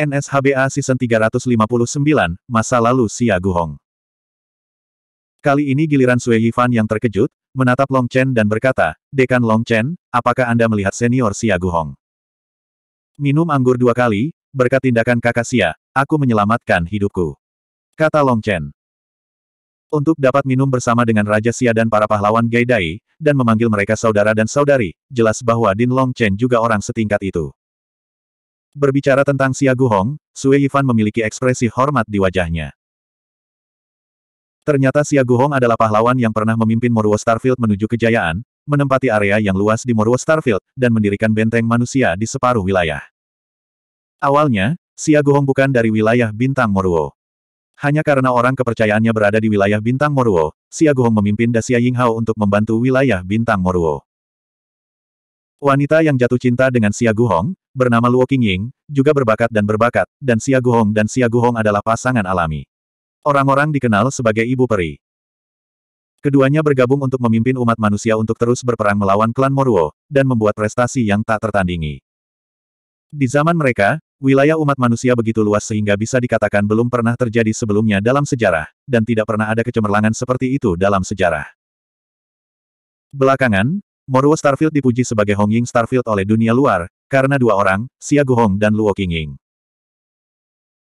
NSHBA Season 359, Masa Lalu Xia Guhong. Kali ini giliran Sue Yifan yang terkejut, menatap Long Chen dan berkata, Dekan Long Chen, apakah Anda melihat senior Xia Guhong? Minum anggur dua kali, berkat tindakan kakak Xia, aku menyelamatkan hidupku. Kata Long Chen. Untuk dapat minum bersama dengan Raja Xia dan para pahlawan Gaidai, dan memanggil mereka saudara dan saudari, jelas bahwa Din Long Chen juga orang setingkat itu. Berbicara tentang Xia Guhong, Sue Yifan memiliki ekspresi hormat di wajahnya. Ternyata Xia Guhong adalah pahlawan yang pernah memimpin Moruo Starfield menuju kejayaan, menempati area yang luas di Moruo Starfield, dan mendirikan benteng manusia di separuh wilayah. Awalnya, Xia Guhong bukan dari wilayah bintang Moruo. Hanya karena orang kepercayaannya berada di wilayah bintang Moruo, Xia Guhong memimpin Dasia Yinghao untuk membantu wilayah bintang Moruo. Wanita yang jatuh cinta dengan Xia Guhong, bernama Luo Qingying, juga berbakat dan berbakat, dan Xia Guhong dan Xia Guhong adalah pasangan alami. Orang-orang dikenal sebagai ibu peri. Keduanya bergabung untuk memimpin umat manusia untuk terus berperang melawan klan Moruo, dan membuat prestasi yang tak tertandingi. Di zaman mereka, wilayah umat manusia begitu luas sehingga bisa dikatakan belum pernah terjadi sebelumnya dalam sejarah, dan tidak pernah ada kecemerlangan seperti itu dalam sejarah. Belakangan, Moruo Starfield dipuji sebagai Hongying Starfield oleh dunia luar, karena dua orang, Xia Guhong dan Luo Qingying.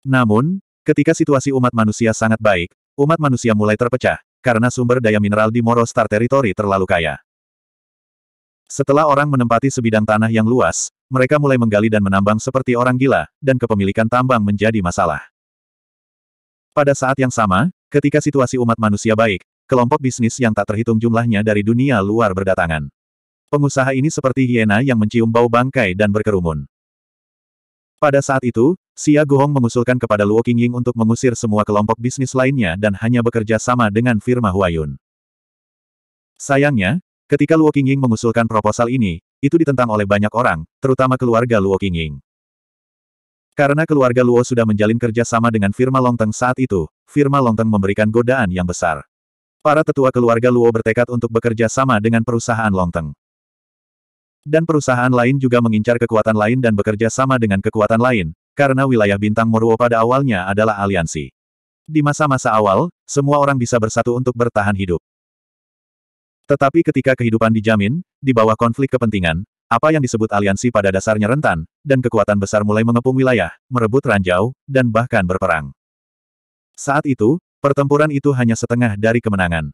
Namun, ketika situasi umat manusia sangat baik, umat manusia mulai terpecah, karena sumber daya mineral di Moro Star Territory terlalu kaya. Setelah orang menempati sebidang tanah yang luas, mereka mulai menggali dan menambang seperti orang gila, dan kepemilikan tambang menjadi masalah. Pada saat yang sama, ketika situasi umat manusia baik, kelompok bisnis yang tak terhitung jumlahnya dari dunia luar berdatangan. Pengusaha ini seperti hiena yang mencium bau bangkai dan berkerumun. Pada saat itu, Xia Guhong mengusulkan kepada Luo Qingying untuk mengusir semua kelompok bisnis lainnya dan hanya bekerja sama dengan firma Huayun. Sayangnya, ketika Luo Qingying mengusulkan proposal ini, itu ditentang oleh banyak orang, terutama keluarga Luo Qingying. Karena keluarga Luo sudah menjalin kerja sama dengan firma Longteng saat itu, firma Longteng memberikan godaan yang besar. Para tetua keluarga Luo bertekad untuk bekerja sama dengan perusahaan Longteng. Dan perusahaan lain juga mengincar kekuatan lain dan bekerja sama dengan kekuatan lain, karena wilayah bintang Moruo pada awalnya adalah aliansi. Di masa-masa awal, semua orang bisa bersatu untuk bertahan hidup. Tetapi ketika kehidupan dijamin, di bawah konflik kepentingan, apa yang disebut aliansi pada dasarnya rentan, dan kekuatan besar mulai mengepung wilayah, merebut ranjau, dan bahkan berperang. Saat itu, pertempuran itu hanya setengah dari kemenangan.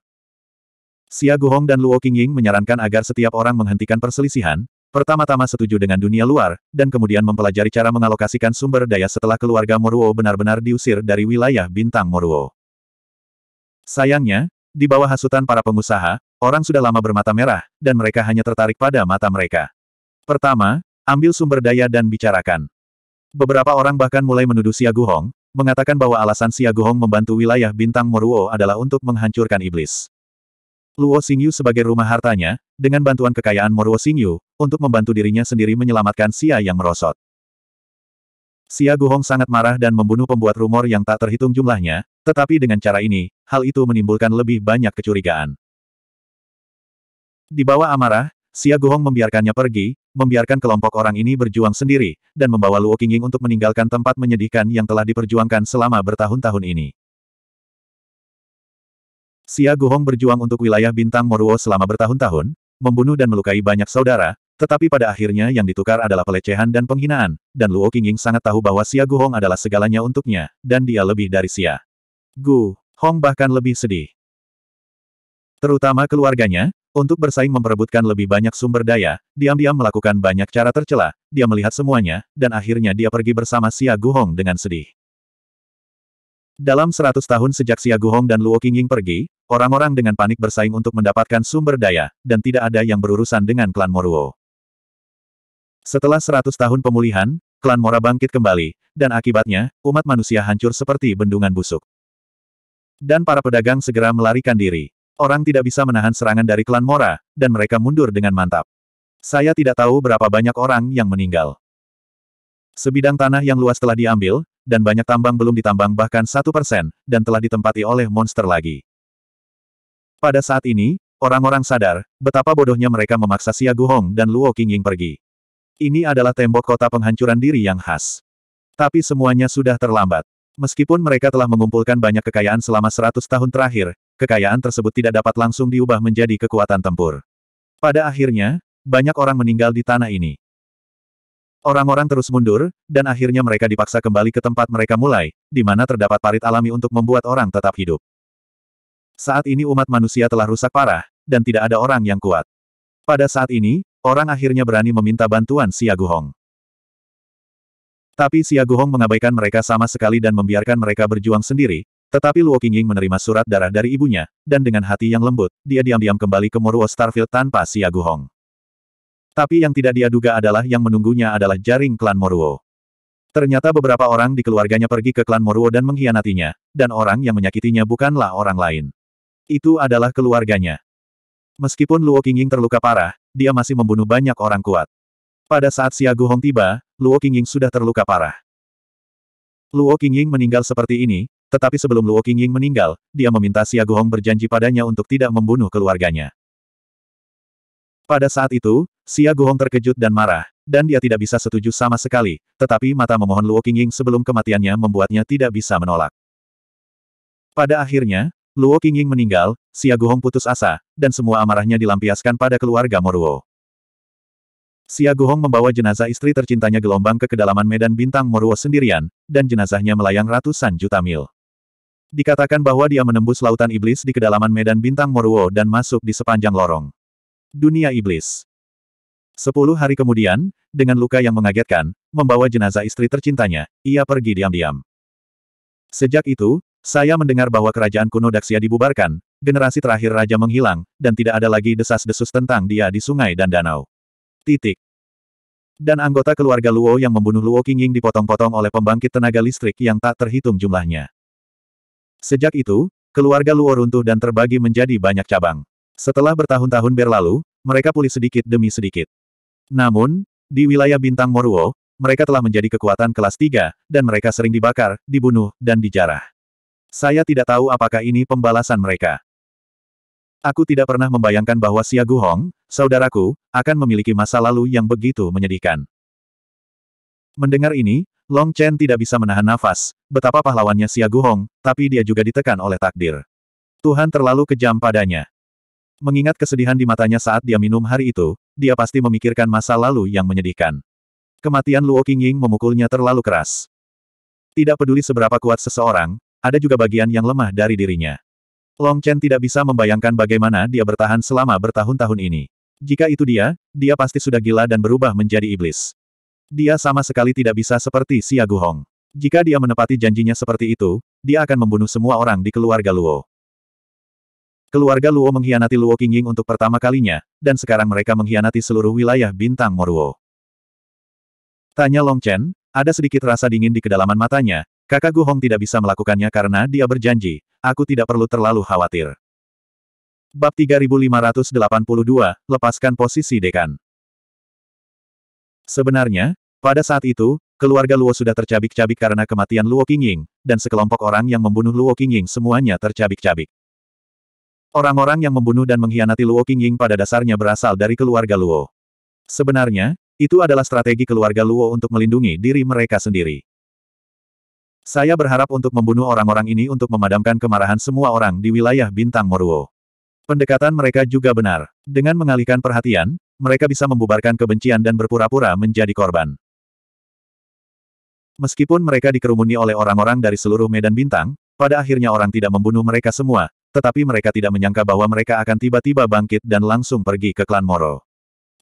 Xia Guhong dan Luo Qingying menyarankan agar setiap orang menghentikan perselisihan, pertama-tama setuju dengan dunia luar, dan kemudian mempelajari cara mengalokasikan sumber daya setelah keluarga Moruo benar-benar diusir dari wilayah bintang Moruo. Sayangnya, di bawah hasutan para pengusaha, orang sudah lama bermata merah, dan mereka hanya tertarik pada mata mereka. Pertama, ambil sumber daya dan bicarakan. Beberapa orang bahkan mulai menuduh Xia Guhong, mengatakan bahwa alasan Xia Guhong membantu wilayah bintang Moruo adalah untuk menghancurkan iblis. Luo Xingyu sebagai rumah hartanya, dengan bantuan kekayaan Moruo Xingyu, untuk membantu dirinya sendiri menyelamatkan Xia yang merosot. Xia Guhong sangat marah dan membunuh pembuat rumor yang tak terhitung jumlahnya, tetapi dengan cara ini, hal itu menimbulkan lebih banyak kecurigaan. Di bawah amarah, Xia Guhong membiarkannya pergi, membiarkan kelompok orang ini berjuang sendiri, dan membawa Luo Qingying untuk meninggalkan tempat menyedihkan yang telah diperjuangkan selama bertahun-tahun ini. Xia Guhong berjuang untuk wilayah bintang Moruo selama bertahun-tahun, membunuh dan melukai banyak saudara, tetapi pada akhirnya yang ditukar adalah pelecehan dan penghinaan, dan Luo Qingying sangat tahu bahwa Xia Guhong adalah segalanya untuknya, dan dia lebih dari Xia. Gu Hong bahkan lebih sedih. Terutama keluarganya, untuk bersaing memperebutkan lebih banyak sumber daya, diam-diam melakukan banyak cara tercela, dia melihat semuanya, dan akhirnya dia pergi bersama Xia Guhong dengan sedih. Dalam seratus tahun sejak Xia Guhong dan Luo Qingying pergi, Orang-orang dengan panik bersaing untuk mendapatkan sumber daya, dan tidak ada yang berurusan dengan klan Moruo. Setelah seratus tahun pemulihan, klan Mora bangkit kembali, dan akibatnya, umat manusia hancur seperti bendungan busuk. Dan para pedagang segera melarikan diri. Orang tidak bisa menahan serangan dari klan Mora, dan mereka mundur dengan mantap. Saya tidak tahu berapa banyak orang yang meninggal. Sebidang tanah yang luas telah diambil, dan banyak tambang belum ditambang bahkan satu persen, dan telah ditempati oleh monster lagi. Pada saat ini, orang-orang sadar betapa bodohnya mereka memaksa Xia Guhong dan Luo Qingying pergi. Ini adalah tembok kota penghancuran diri yang khas. Tapi semuanya sudah terlambat. Meskipun mereka telah mengumpulkan banyak kekayaan selama 100 tahun terakhir, kekayaan tersebut tidak dapat langsung diubah menjadi kekuatan tempur. Pada akhirnya, banyak orang meninggal di tanah ini. Orang-orang terus mundur, dan akhirnya mereka dipaksa kembali ke tempat mereka mulai, di mana terdapat parit alami untuk membuat orang tetap hidup. Saat ini umat manusia telah rusak parah, dan tidak ada orang yang kuat. Pada saat ini, orang akhirnya berani meminta bantuan Siaguhong. Tapi Siaguhong mengabaikan mereka sama sekali dan membiarkan mereka berjuang sendiri, tetapi Luo Qingying menerima surat darah dari ibunya, dan dengan hati yang lembut, dia diam-diam kembali ke Moruo Starfield tanpa Siaguhong. Tapi yang tidak dia duga adalah yang menunggunya adalah jaring klan Moruo. Ternyata beberapa orang di keluarganya pergi ke klan Moruo dan mengkhianatinya, dan orang yang menyakitinya bukanlah orang lain. Itu adalah keluarganya. Meskipun Luo Qingying terluka parah, dia masih membunuh banyak orang kuat. Pada saat Xia Guhong tiba, Luo Qingying sudah terluka parah. Luo Qingying meninggal seperti ini, tetapi sebelum Luo Qingying meninggal, dia meminta Xia Guhong berjanji padanya untuk tidak membunuh keluarganya. Pada saat itu, Xia Guhong terkejut dan marah, dan dia tidak bisa setuju sama sekali, tetapi mata memohon Luo Qingying sebelum kematiannya membuatnya tidak bisa menolak. Pada akhirnya, Luo Qingying meninggal, Xia Guhong putus asa, dan semua amarahnya dilampiaskan pada keluarga Moruo. Xia Guhong membawa jenazah istri tercintanya gelombang ke kedalaman medan bintang Moruo sendirian, dan jenazahnya melayang ratusan juta mil. Dikatakan bahwa dia menembus lautan iblis di kedalaman medan bintang Moruo dan masuk di sepanjang lorong. Dunia Iblis Sepuluh hari kemudian, dengan luka yang mengagetkan, membawa jenazah istri tercintanya, ia pergi diam-diam. Sejak itu, saya mendengar bahwa kerajaan kuno Daxia dibubarkan, generasi terakhir raja menghilang, dan tidak ada lagi desas-desus tentang dia di sungai dan danau. Titik. Dan anggota keluarga Luo yang membunuh Luo Qingying dipotong-potong oleh pembangkit tenaga listrik yang tak terhitung jumlahnya. Sejak itu, keluarga Luo runtuh dan terbagi menjadi banyak cabang. Setelah bertahun-tahun berlalu, mereka pulih sedikit demi sedikit. Namun, di wilayah bintang Moruo, mereka telah menjadi kekuatan kelas 3, dan mereka sering dibakar, dibunuh, dan dijarah. Saya tidak tahu apakah ini pembalasan mereka. Aku tidak pernah membayangkan bahwa Xia Guhong, saudaraku, akan memiliki masa lalu yang begitu menyedihkan. Mendengar ini, Long Chen tidak bisa menahan nafas, betapa pahlawannya Xia Guhong, tapi dia juga ditekan oleh takdir. Tuhan terlalu kejam padanya. Mengingat kesedihan di matanya saat dia minum hari itu, dia pasti memikirkan masa lalu yang menyedihkan. Kematian Luo Qingying memukulnya terlalu keras. Tidak peduli seberapa kuat seseorang, ada juga bagian yang lemah dari dirinya. Long Chen tidak bisa membayangkan bagaimana dia bertahan selama bertahun-tahun ini. Jika itu dia, dia pasti sudah gila dan berubah menjadi iblis. Dia sama sekali tidak bisa seperti Xia Guhong. Jika dia menepati janjinya seperti itu, dia akan membunuh semua orang di keluarga Luo. Keluarga Luo mengkhianati Luo Qingying untuk pertama kalinya, dan sekarang mereka mengkhianati seluruh wilayah Bintang Moruo. Tanya Long Chen, ada sedikit rasa dingin di kedalaman matanya, Kakak Gu Hong tidak bisa melakukannya karena dia berjanji, aku tidak perlu terlalu khawatir. Bab 3582, Lepaskan Posisi Dekan Sebenarnya, pada saat itu, keluarga Luo sudah tercabik-cabik karena kematian Luo Qingying, dan sekelompok orang yang membunuh Luo Qingying semuanya tercabik-cabik. Orang-orang yang membunuh dan mengkhianati Luo Qingying pada dasarnya berasal dari keluarga Luo. Sebenarnya, itu adalah strategi keluarga Luo untuk melindungi diri mereka sendiri. Saya berharap untuk membunuh orang-orang ini untuk memadamkan kemarahan semua orang di wilayah bintang Moruo. Pendekatan mereka juga benar. Dengan mengalihkan perhatian, mereka bisa membubarkan kebencian dan berpura-pura menjadi korban. Meskipun mereka dikerumuni oleh orang-orang dari seluruh medan bintang, pada akhirnya orang tidak membunuh mereka semua, tetapi mereka tidak menyangka bahwa mereka akan tiba-tiba bangkit dan langsung pergi ke klan Moro.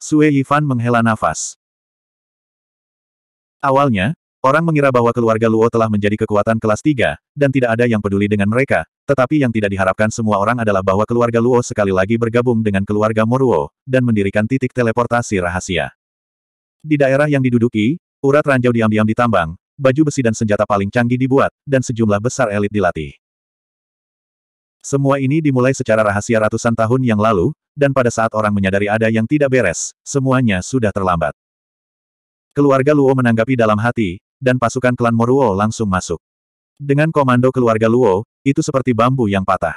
Sue Yifan menghela nafas. Awalnya, Orang mengira bahwa keluarga Luo telah menjadi kekuatan kelas 3, dan tidak ada yang peduli dengan mereka, tetapi yang tidak diharapkan semua orang adalah bahwa keluarga Luo sekali lagi bergabung dengan keluarga Moruo, dan mendirikan titik teleportasi rahasia. Di daerah yang diduduki, urat ranjau diam-diam ditambang, baju besi dan senjata paling canggih dibuat, dan sejumlah besar elit dilatih. Semua ini dimulai secara rahasia ratusan tahun yang lalu, dan pada saat orang menyadari ada yang tidak beres, semuanya sudah terlambat. Keluarga Luo menanggapi dalam hati, dan pasukan klan Moruo langsung masuk. Dengan komando keluarga Luo, itu seperti bambu yang patah.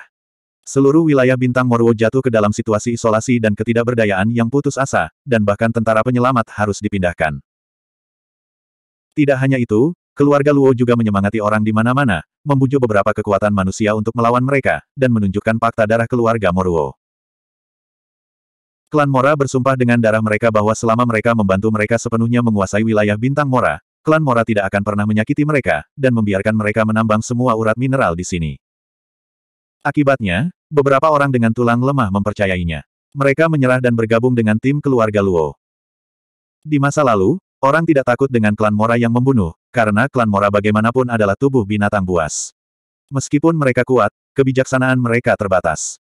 Seluruh wilayah bintang Moruo jatuh ke dalam situasi isolasi dan ketidakberdayaan yang putus asa, dan bahkan tentara penyelamat harus dipindahkan. Tidak hanya itu, keluarga Luo juga menyemangati orang di mana-mana, membujuk beberapa kekuatan manusia untuk melawan mereka, dan menunjukkan fakta darah keluarga Moruo. Klan Mora bersumpah dengan darah mereka bahwa selama mereka membantu mereka sepenuhnya menguasai wilayah bintang Mora, klan Mora tidak akan pernah menyakiti mereka, dan membiarkan mereka menambang semua urat mineral di sini. Akibatnya, beberapa orang dengan tulang lemah mempercayainya. Mereka menyerah dan bergabung dengan tim keluarga Luo. Di masa lalu, orang tidak takut dengan klan Mora yang membunuh, karena klan Mora bagaimanapun adalah tubuh binatang buas. Meskipun mereka kuat, kebijaksanaan mereka terbatas.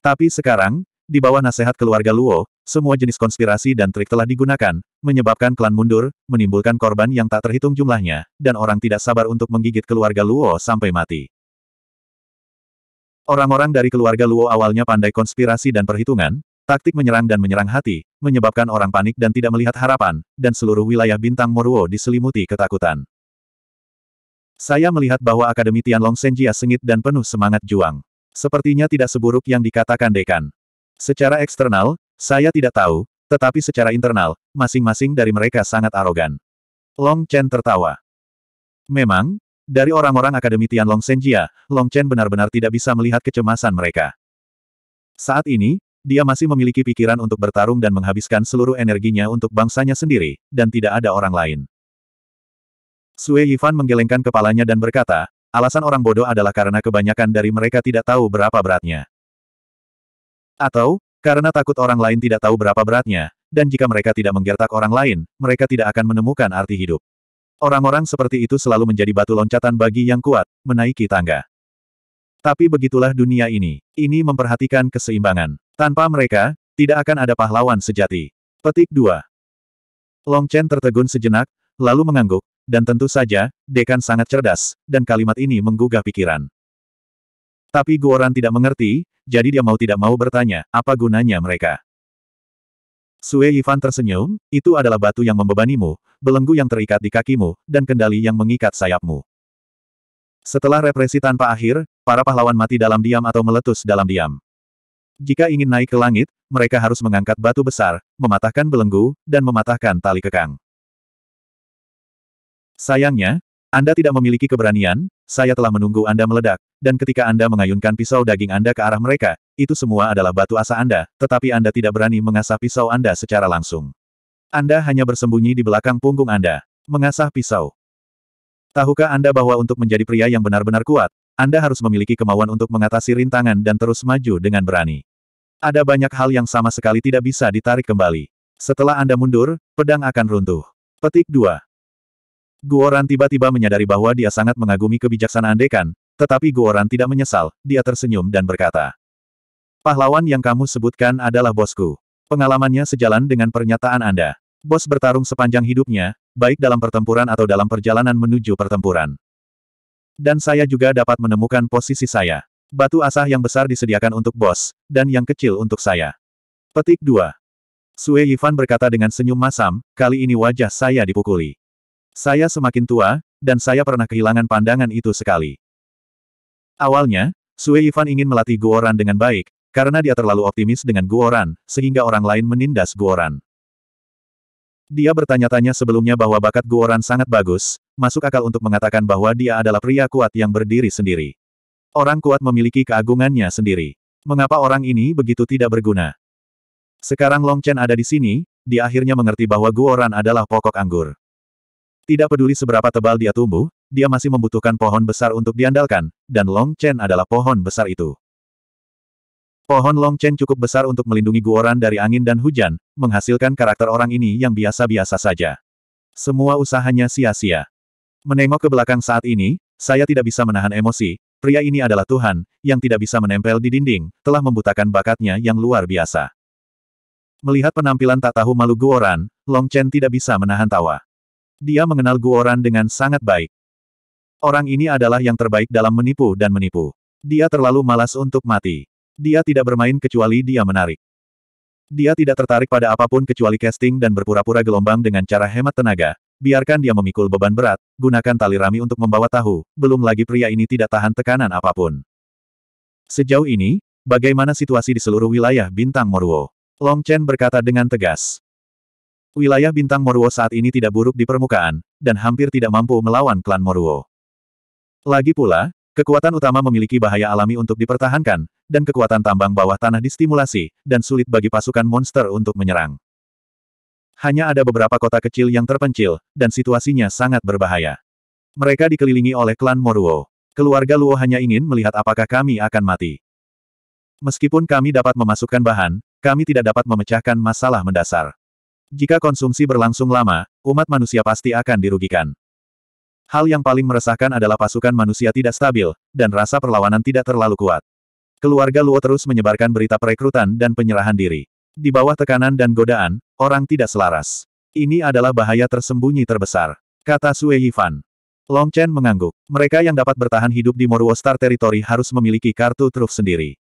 Tapi sekarang, di bawah nasihat keluarga Luo, semua jenis konspirasi dan trik telah digunakan, menyebabkan klan mundur, menimbulkan korban yang tak terhitung jumlahnya, dan orang tidak sabar untuk menggigit keluarga Luo sampai mati. Orang-orang dari keluarga Luo awalnya pandai konspirasi dan perhitungan, taktik menyerang dan menyerang hati, menyebabkan orang panik dan tidak melihat harapan, dan seluruh wilayah bintang Moruo diselimuti ketakutan. Saya melihat bahwa Akademi Tianlong Senjia sengit dan penuh semangat juang. Sepertinya tidak seburuk yang dikatakan dekan. Secara eksternal, saya tidak tahu, tetapi secara internal, masing-masing dari mereka sangat arogan. Long Chen tertawa. Memang, dari orang-orang Akademi Long Senjia, Long Chen benar-benar tidak bisa melihat kecemasan mereka. Saat ini, dia masih memiliki pikiran untuk bertarung dan menghabiskan seluruh energinya untuk bangsanya sendiri, dan tidak ada orang lain. Sue Yifan menggelengkan kepalanya dan berkata, alasan orang bodoh adalah karena kebanyakan dari mereka tidak tahu berapa beratnya. Atau, karena takut orang lain tidak tahu berapa beratnya, dan jika mereka tidak menggertak orang lain, mereka tidak akan menemukan arti hidup. Orang-orang seperti itu selalu menjadi batu loncatan bagi yang kuat, menaiki tangga. Tapi begitulah dunia ini. Ini memperhatikan keseimbangan. Tanpa mereka, tidak akan ada pahlawan sejati. Petik 2. Long Chen tertegun sejenak, lalu mengangguk, dan tentu saja, Dekan sangat cerdas, dan kalimat ini menggugah pikiran. Tapi Guoran tidak mengerti, jadi dia mau tidak mau bertanya, apa gunanya mereka? Sue Yifan tersenyum, itu adalah batu yang membebanimu, belenggu yang terikat di kakimu, dan kendali yang mengikat sayapmu. Setelah represi tanpa akhir, para pahlawan mati dalam diam atau meletus dalam diam. Jika ingin naik ke langit, mereka harus mengangkat batu besar, mematahkan belenggu, dan mematahkan tali kekang. Sayangnya, Anda tidak memiliki keberanian, saya telah menunggu Anda meledak, dan ketika Anda mengayunkan pisau daging Anda ke arah mereka, itu semua adalah batu asa Anda, tetapi Anda tidak berani mengasah pisau Anda secara langsung. Anda hanya bersembunyi di belakang punggung Anda. Mengasah pisau. Tahukah Anda bahwa untuk menjadi pria yang benar-benar kuat, Anda harus memiliki kemauan untuk mengatasi rintangan dan terus maju dengan berani. Ada banyak hal yang sama sekali tidak bisa ditarik kembali. Setelah Anda mundur, pedang akan runtuh. Petik 2. Guoran tiba-tiba menyadari bahwa dia sangat mengagumi kebijaksanaan Dekan, tetapi Guoran tidak menyesal, dia tersenyum dan berkata. Pahlawan yang kamu sebutkan adalah bosku. Pengalamannya sejalan dengan pernyataan Anda. Bos bertarung sepanjang hidupnya, baik dalam pertempuran atau dalam perjalanan menuju pertempuran. Dan saya juga dapat menemukan posisi saya. Batu asah yang besar disediakan untuk bos, dan yang kecil untuk saya. Petik 2. Sue Yifan berkata dengan senyum masam, kali ini wajah saya dipukuli. Saya semakin tua, dan saya pernah kehilangan pandangan itu sekali. Awalnya, Sue Ivan ingin melatih Guoran dengan baik, karena dia terlalu optimis dengan Guoran, sehingga orang lain menindas Guoran. Dia bertanya-tanya sebelumnya bahwa bakat Guoran sangat bagus, masuk akal untuk mengatakan bahwa dia adalah pria kuat yang berdiri sendiri. Orang kuat memiliki keagungannya sendiri. Mengapa orang ini begitu tidak berguna? Sekarang Long Chen ada di sini, dia akhirnya mengerti bahwa Guoran adalah pokok anggur. Tidak peduli seberapa tebal dia tumbuh, dia masih membutuhkan pohon besar untuk diandalkan, dan Long Chen adalah pohon besar itu. Pohon Long Chen cukup besar untuk melindungi Guoran dari angin dan hujan, menghasilkan karakter orang ini yang biasa-biasa saja. Semua usahanya sia-sia. Menengok ke belakang saat ini, saya tidak bisa menahan emosi, pria ini adalah Tuhan, yang tidak bisa menempel di dinding, telah membutakan bakatnya yang luar biasa. Melihat penampilan tak tahu malu Guoran, Long Chen tidak bisa menahan tawa. Dia mengenal Guoran dengan sangat baik. Orang ini adalah yang terbaik dalam menipu dan menipu. Dia terlalu malas untuk mati. Dia tidak bermain kecuali dia menarik. Dia tidak tertarik pada apapun kecuali casting dan berpura-pura gelombang dengan cara hemat tenaga. Biarkan dia memikul beban berat, gunakan tali rami untuk membawa tahu, belum lagi pria ini tidak tahan tekanan apapun. Sejauh ini, bagaimana situasi di seluruh wilayah Bintang Moruo? Long Chen berkata dengan tegas. Wilayah Bintang Moruo saat ini tidak buruk di permukaan, dan hampir tidak mampu melawan klan Moruo. Lagi pula, kekuatan utama memiliki bahaya alami untuk dipertahankan, dan kekuatan tambang bawah tanah distimulasi, dan sulit bagi pasukan monster untuk menyerang. Hanya ada beberapa kota kecil yang terpencil, dan situasinya sangat berbahaya. Mereka dikelilingi oleh klan Moruo. Keluarga Luo hanya ingin melihat apakah kami akan mati. Meskipun kami dapat memasukkan bahan, kami tidak dapat memecahkan masalah mendasar. Jika konsumsi berlangsung lama, umat manusia pasti akan dirugikan. Hal yang paling meresahkan adalah pasukan manusia tidak stabil, dan rasa perlawanan tidak terlalu kuat. Keluarga Luo terus menyebarkan berita perekrutan dan penyerahan diri. Di bawah tekanan dan godaan, orang tidak selaras. Ini adalah bahaya tersembunyi terbesar, kata Sue Yifan. Long Chen mengangguk. Mereka yang dapat bertahan hidup di Moruo Star Territory harus memiliki kartu truf sendiri.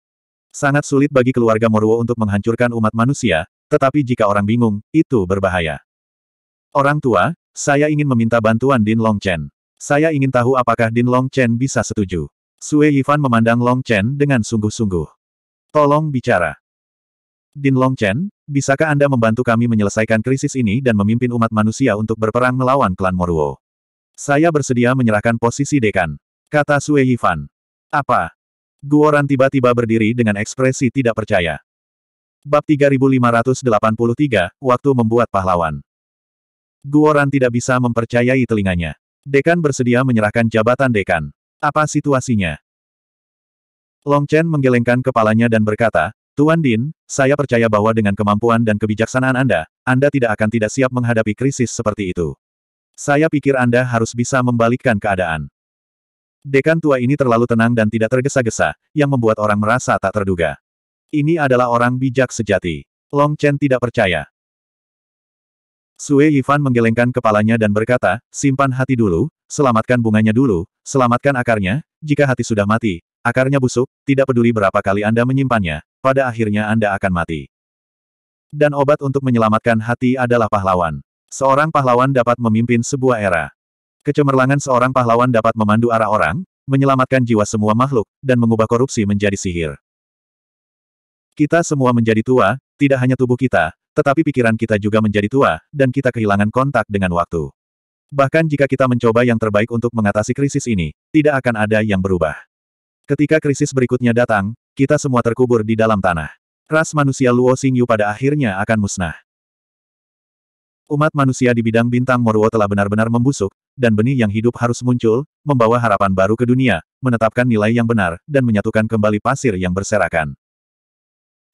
Sangat sulit bagi keluarga Moruo untuk menghancurkan umat manusia, tetapi jika orang bingung, itu berbahaya. Orang tua, saya ingin meminta bantuan Din Long Chen. Saya ingin tahu apakah Din Long Chen bisa setuju. Sue Yifan memandang Long Chen dengan sungguh-sungguh. Tolong bicara. Din Long Chen, bisakah Anda membantu kami menyelesaikan krisis ini dan memimpin umat manusia untuk berperang melawan klan Moruo? Saya bersedia menyerahkan posisi dekan. Kata Sue Yifan. Apa? Guoran tiba-tiba berdiri dengan ekspresi tidak percaya. Bab 3583, Waktu Membuat Pahlawan. Guoran tidak bisa mempercayai telinganya. Dekan bersedia menyerahkan jabatan dekan. Apa situasinya? Long Chen menggelengkan kepalanya dan berkata, Tuan Din, saya percaya bahwa dengan kemampuan dan kebijaksanaan Anda, Anda tidak akan tidak siap menghadapi krisis seperti itu. Saya pikir Anda harus bisa membalikkan keadaan. Dekan tua ini terlalu tenang dan tidak tergesa-gesa, yang membuat orang merasa tak terduga. Ini adalah orang bijak sejati. Long Chen tidak percaya. Sue Yifan menggelengkan kepalanya dan berkata, simpan hati dulu, selamatkan bunganya dulu, selamatkan akarnya, jika hati sudah mati, akarnya busuk, tidak peduli berapa kali Anda menyimpannya, pada akhirnya Anda akan mati. Dan obat untuk menyelamatkan hati adalah pahlawan. Seorang pahlawan dapat memimpin sebuah era. Kecemerlangan seorang pahlawan dapat memandu arah orang, menyelamatkan jiwa semua makhluk, dan mengubah korupsi menjadi sihir. Kita semua menjadi tua, tidak hanya tubuh kita, tetapi pikiran kita juga menjadi tua, dan kita kehilangan kontak dengan waktu. Bahkan jika kita mencoba yang terbaik untuk mengatasi krisis ini, tidak akan ada yang berubah. Ketika krisis berikutnya datang, kita semua terkubur di dalam tanah. Ras manusia Luo Xingyu pada akhirnya akan musnah. Umat manusia di bidang bintang Moruo telah benar-benar membusuk, dan benih yang hidup harus muncul, membawa harapan baru ke dunia, menetapkan nilai yang benar, dan menyatukan kembali pasir yang berserakan.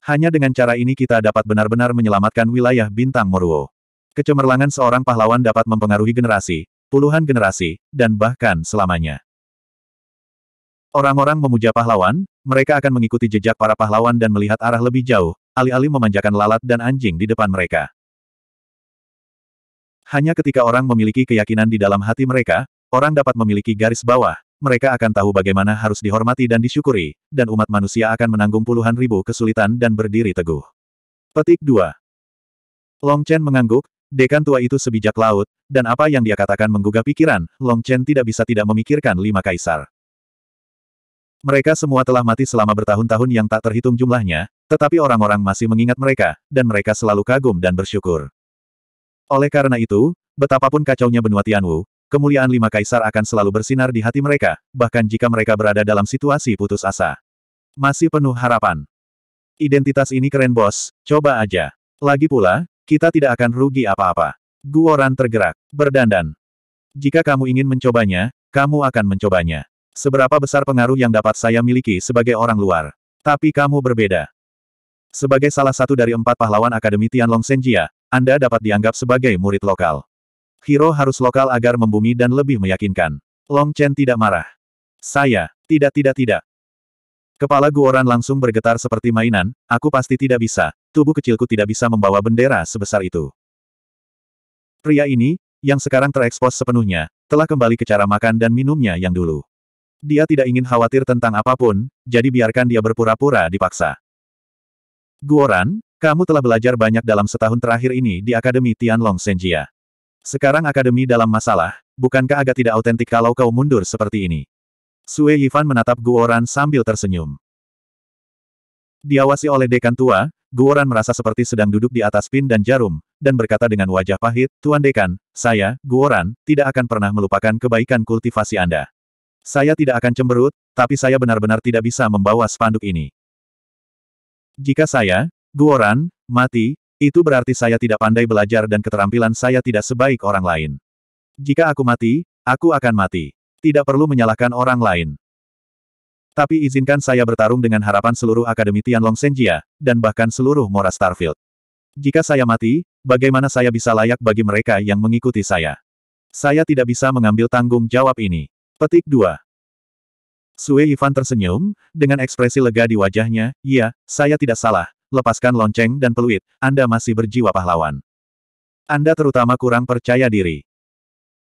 Hanya dengan cara ini kita dapat benar-benar menyelamatkan wilayah bintang Moruo. Kecemerlangan seorang pahlawan dapat mempengaruhi generasi, puluhan generasi, dan bahkan selamanya. Orang-orang memuja pahlawan, mereka akan mengikuti jejak para pahlawan dan melihat arah lebih jauh, alih-alih memanjakan lalat dan anjing di depan mereka. Hanya ketika orang memiliki keyakinan di dalam hati mereka, orang dapat memiliki garis bawah, mereka akan tahu bagaimana harus dihormati dan disyukuri, dan umat manusia akan menanggung puluhan ribu kesulitan dan berdiri teguh. Petik 2. Long Chen mengangguk, dekan tua itu sebijak laut, dan apa yang dia katakan menggugah pikiran, Long Chen tidak bisa tidak memikirkan lima kaisar. Mereka semua telah mati selama bertahun-tahun yang tak terhitung jumlahnya, tetapi orang-orang masih mengingat mereka, dan mereka selalu kagum dan bersyukur. Oleh karena itu, betapapun kacaunya benua Tianwu, kemuliaan lima kaisar akan selalu bersinar di hati mereka, bahkan jika mereka berada dalam situasi putus asa. Masih penuh harapan. Identitas ini keren bos, coba aja. Lagi pula, kita tidak akan rugi apa-apa. Guoran tergerak, berdandan. Jika kamu ingin mencobanya, kamu akan mencobanya. Seberapa besar pengaruh yang dapat saya miliki sebagai orang luar. Tapi kamu berbeda. Sebagai salah satu dari empat pahlawan Akademi Tianlong Senjia, Anda dapat dianggap sebagai murid lokal. Hiro harus lokal agar membumi dan lebih meyakinkan. Long Chen tidak marah. Saya, tidak tidak tidak. Kepala Guoran langsung bergetar seperti mainan, aku pasti tidak bisa, tubuh kecilku tidak bisa membawa bendera sebesar itu. Pria ini, yang sekarang terekspos sepenuhnya, telah kembali ke cara makan dan minumnya yang dulu. Dia tidak ingin khawatir tentang apapun, jadi biarkan dia berpura-pura dipaksa. Guoran, kamu telah belajar banyak dalam setahun terakhir ini di Akademi Tianlong Senjia. Sekarang akademi dalam masalah, bukankah agak tidak autentik kalau kau mundur seperti ini? Sue Yifan menatap Guoran sambil tersenyum. Diawasi oleh dekan tua, Guoran merasa seperti sedang duduk di atas pin dan jarum, dan berkata dengan wajah pahit, Tuan Dekan, saya, Guoran, tidak akan pernah melupakan kebaikan kultivasi Anda. Saya tidak akan cemberut, tapi saya benar-benar tidak bisa membawa spanduk ini. Jika saya, Guoran, mati, itu berarti saya tidak pandai belajar dan keterampilan saya tidak sebaik orang lain. Jika aku mati, aku akan mati. Tidak perlu menyalahkan orang lain. Tapi izinkan saya bertarung dengan harapan seluruh Akademi Tianlong Senjia, dan bahkan seluruh Mora Starfield. Jika saya mati, bagaimana saya bisa layak bagi mereka yang mengikuti saya? Saya tidak bisa mengambil tanggung jawab ini. Petik 2. Sue Ivan tersenyum, dengan ekspresi lega di wajahnya, iya, saya tidak salah, lepaskan lonceng dan peluit, Anda masih berjiwa pahlawan. Anda terutama kurang percaya diri.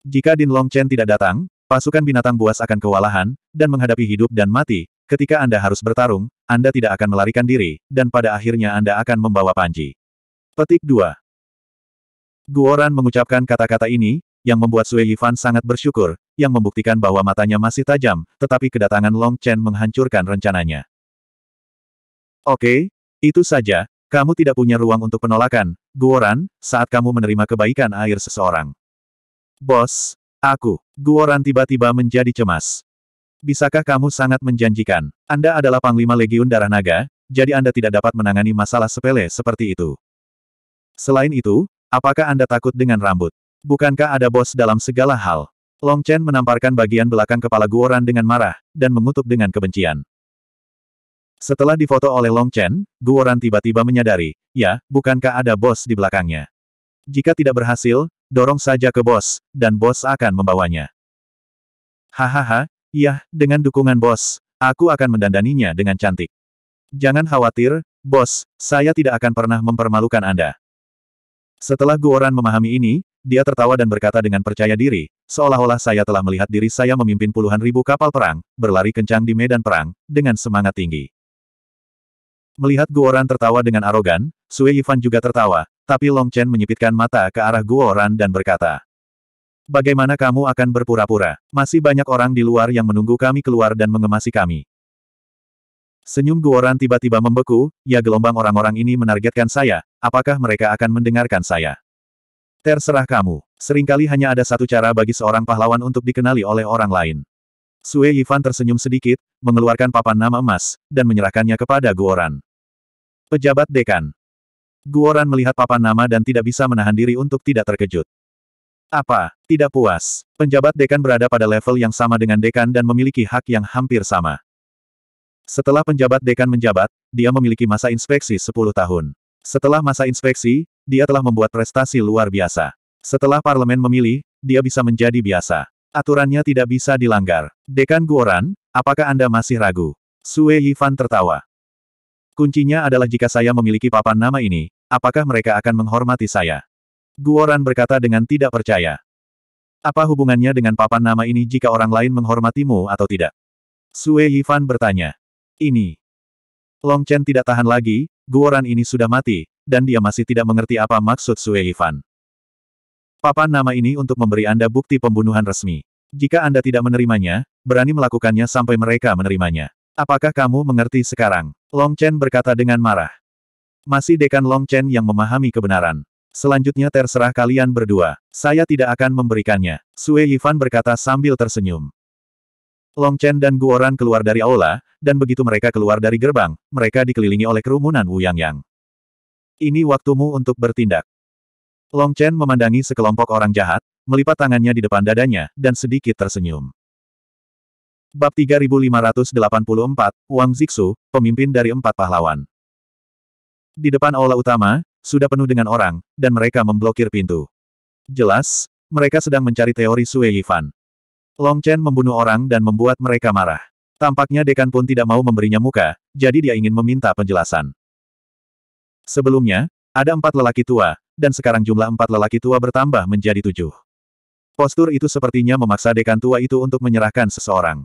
Jika Din Longchen tidak datang, pasukan binatang buas akan kewalahan, dan menghadapi hidup dan mati, ketika Anda harus bertarung, Anda tidak akan melarikan diri, dan pada akhirnya Anda akan membawa panji. Petik 2 Guoran mengucapkan kata-kata ini, yang membuat Sui Yifan sangat bersyukur, yang membuktikan bahwa matanya masih tajam, tetapi kedatangan Long Chen menghancurkan rencananya. Oke, itu saja, kamu tidak punya ruang untuk penolakan, Guoran, saat kamu menerima kebaikan air seseorang. Bos, aku, Guoran tiba-tiba menjadi cemas. Bisakah kamu sangat menjanjikan? Anda adalah Panglima Legiun Darah Naga, jadi Anda tidak dapat menangani masalah sepele seperti itu. Selain itu, apakah Anda takut dengan rambut? Bukankah ada bos dalam segala hal? Long Chen menamparkan bagian belakang kepala Guoran dengan marah, dan mengutuk dengan kebencian. Setelah difoto oleh Long Chen, Guoran tiba-tiba menyadari, ya, bukankah ada bos di belakangnya. Jika tidak berhasil, dorong saja ke bos, dan bos akan membawanya. Hahaha, iya, dengan dukungan bos, aku akan mendandaninya dengan cantik. Jangan khawatir, bos, saya tidak akan pernah mempermalukan Anda. Setelah Guoran memahami ini, dia tertawa dan berkata dengan percaya diri, seolah-olah saya telah melihat diri saya memimpin puluhan ribu kapal perang, berlari kencang di medan perang, dengan semangat tinggi. Melihat Guoran tertawa dengan arogan, Sui Yifan juga tertawa, tapi Long Chen menyipitkan mata ke arah Guoran dan berkata, Bagaimana kamu akan berpura-pura? Masih banyak orang di luar yang menunggu kami keluar dan mengemasi kami. Senyum Guoran tiba-tiba membeku, ya gelombang orang-orang ini menargetkan saya, apakah mereka akan mendengarkan saya? Terserah kamu, seringkali hanya ada satu cara bagi seorang pahlawan untuk dikenali oleh orang lain. Sue Yifan tersenyum sedikit, mengeluarkan papan nama emas, dan menyerahkannya kepada Guoran. Pejabat Dekan. Guoran melihat papan nama dan tidak bisa menahan diri untuk tidak terkejut. Apa? Tidak puas. Penjabat dekan berada pada level yang sama dengan dekan dan memiliki hak yang hampir sama. Setelah penjabat dekan menjabat, dia memiliki masa inspeksi 10 tahun. Setelah masa inspeksi, dia telah membuat prestasi luar biasa. Setelah parlemen memilih, dia bisa menjadi biasa. Aturannya tidak bisa dilanggar. Dekan Guoran, apakah Anda masih ragu? Sue Yifan tertawa. Kuncinya adalah jika saya memiliki papan nama ini, apakah mereka akan menghormati saya? Guoran berkata dengan tidak percaya. Apa hubungannya dengan papan nama ini jika orang lain menghormatimu atau tidak? Sue Yifan bertanya. Ini. Long Chen tidak tahan lagi, Guoran ini sudah mati, dan dia masih tidak mengerti apa maksud Sue Yifan. Papan nama ini untuk memberi Anda bukti pembunuhan resmi. Jika Anda tidak menerimanya, berani melakukannya sampai mereka menerimanya. Apakah kamu mengerti sekarang? Long Chen berkata dengan marah. Masih dekan Long Chen yang memahami kebenaran. Selanjutnya terserah kalian berdua. Saya tidak akan memberikannya. Sue Yifan berkata sambil tersenyum. Long Chen dan Guoran keluar dari aula, dan begitu mereka keluar dari gerbang, mereka dikelilingi oleh kerumunan Wu Yang Yang. Ini waktumu untuk bertindak. Long Chen memandangi sekelompok orang jahat, melipat tangannya di depan dadanya, dan sedikit tersenyum. Bab 3584, Wang Zixu, pemimpin dari empat pahlawan. Di depan aula utama, sudah penuh dengan orang, dan mereka memblokir pintu. Jelas, mereka sedang mencari teori Sue Yifan. Long Chen membunuh orang dan membuat mereka marah. Tampaknya dekan pun tidak mau memberinya muka, jadi dia ingin meminta penjelasan. Sebelumnya, ada empat lelaki tua, dan sekarang jumlah empat lelaki tua bertambah menjadi tujuh. Postur itu sepertinya memaksa dekan tua itu untuk menyerahkan seseorang.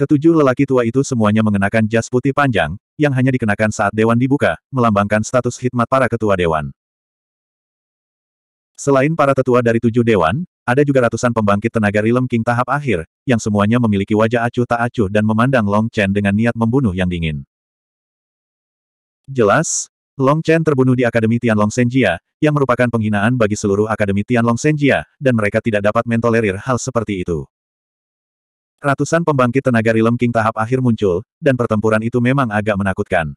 Ketujuh lelaki tua itu semuanya mengenakan jas putih panjang, yang hanya dikenakan saat dewan dibuka, melambangkan status khidmat para ketua dewan. Selain para tetua dari tujuh dewan, ada juga ratusan pembangkit tenaga rilem King tahap akhir, yang semuanya memiliki wajah acuh tak acuh dan memandang Long Chen dengan niat membunuh yang dingin. Jelas, Long Chen terbunuh di Akademi Tianlong Senjia, yang merupakan penghinaan bagi seluruh Akademi Tianlong Senjia, dan mereka tidak dapat mentolerir hal seperti itu. Ratusan pembangkit tenaga Rilem King tahap akhir muncul, dan pertempuran itu memang agak menakutkan.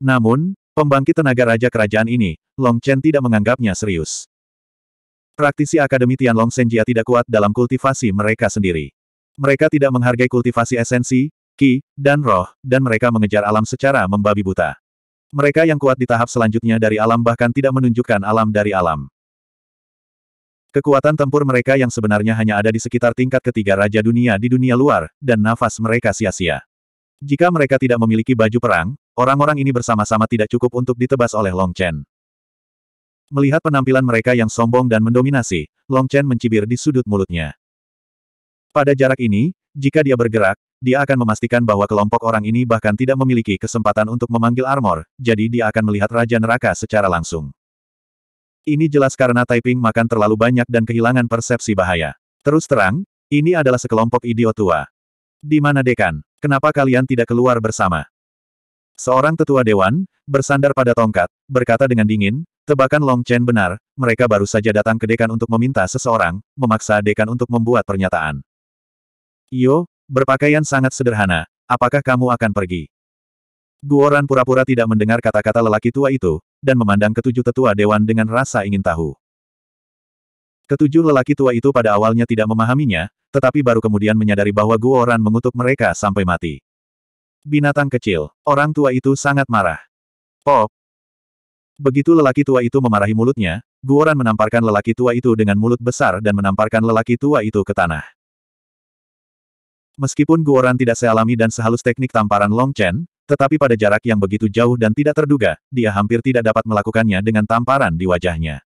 Namun, pembangkit tenaga Raja Kerajaan ini, Long Chen tidak menganggapnya serius. Praktisi Akademi Tianlong Senjia tidak kuat dalam kultivasi mereka sendiri. Mereka tidak menghargai kultivasi esensi, ki, dan roh, dan mereka mengejar alam secara membabi buta. Mereka yang kuat di tahap selanjutnya dari alam bahkan tidak menunjukkan alam dari alam. Kekuatan tempur mereka yang sebenarnya hanya ada di sekitar tingkat ketiga Raja Dunia di dunia luar, dan nafas mereka sia-sia. Jika mereka tidak memiliki baju perang, orang-orang ini bersama-sama tidak cukup untuk ditebas oleh Long Chen. Melihat penampilan mereka yang sombong dan mendominasi, Long Chen mencibir di sudut mulutnya. Pada jarak ini, jika dia bergerak, dia akan memastikan bahwa kelompok orang ini bahkan tidak memiliki kesempatan untuk memanggil armor, jadi dia akan melihat Raja Neraka secara langsung. Ini jelas karena Taiping makan terlalu banyak dan kehilangan persepsi bahaya. Terus terang, ini adalah sekelompok idiot tua. Di mana dekan? Kenapa kalian tidak keluar bersama? Seorang tetua dewan, bersandar pada tongkat, berkata dengan dingin, tebakan Long Chen benar, mereka baru saja datang ke dekan untuk meminta seseorang, memaksa dekan untuk membuat pernyataan. Yo, berpakaian sangat sederhana, apakah kamu akan pergi? Guoran pura-pura tidak mendengar kata-kata lelaki tua itu, dan memandang ketujuh tetua dewan dengan rasa ingin tahu. Ketujuh lelaki tua itu pada awalnya tidak memahaminya, tetapi baru kemudian menyadari bahwa Guoran mengutuk mereka sampai mati. Binatang kecil, orang tua itu sangat marah. Pop! Begitu lelaki tua itu memarahi mulutnya, Guoran menamparkan lelaki tua itu dengan mulut besar dan menamparkan lelaki tua itu ke tanah. Meskipun Guoran tidak sealami dan sehalus teknik tamparan Long Chen, tetapi pada jarak yang begitu jauh dan tidak terduga, dia hampir tidak dapat melakukannya dengan tamparan di wajahnya.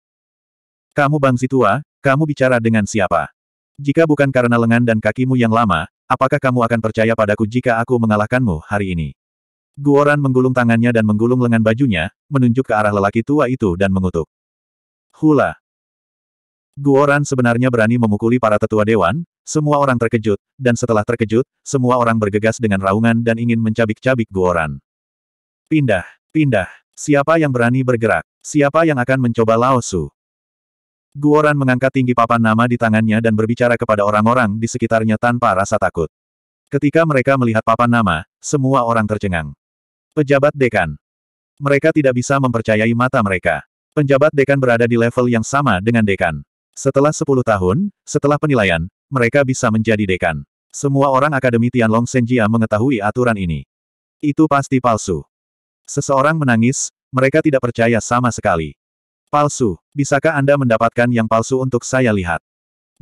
Kamu bangsi tua, kamu bicara dengan siapa? Jika bukan karena lengan dan kakimu yang lama, apakah kamu akan percaya padaku jika aku mengalahkanmu hari ini? Guoran menggulung tangannya dan menggulung lengan bajunya, menunjuk ke arah lelaki tua itu dan mengutuk. Hula. Guoran sebenarnya berani memukuli para tetua dewan, semua orang terkejut, dan setelah terkejut, semua orang bergegas dengan raungan dan ingin mencabik-cabik Guoran. Pindah, pindah. Siapa yang berani bergerak? Siapa yang akan mencoba Laosu? Guoran mengangkat tinggi papan nama di tangannya dan berbicara kepada orang-orang di sekitarnya tanpa rasa takut. Ketika mereka melihat papan nama, semua orang tercengang. Pejabat dekan. Mereka tidak bisa mempercayai mata mereka. Penjabat dekan berada di level yang sama dengan dekan. Setelah 10 tahun, setelah penilaian, mereka bisa menjadi dekan. Semua orang Akademi Tianlong Senjia mengetahui aturan ini. Itu pasti palsu. Seseorang menangis, mereka tidak percaya sama sekali. Palsu, bisakah Anda mendapatkan yang palsu untuk saya lihat?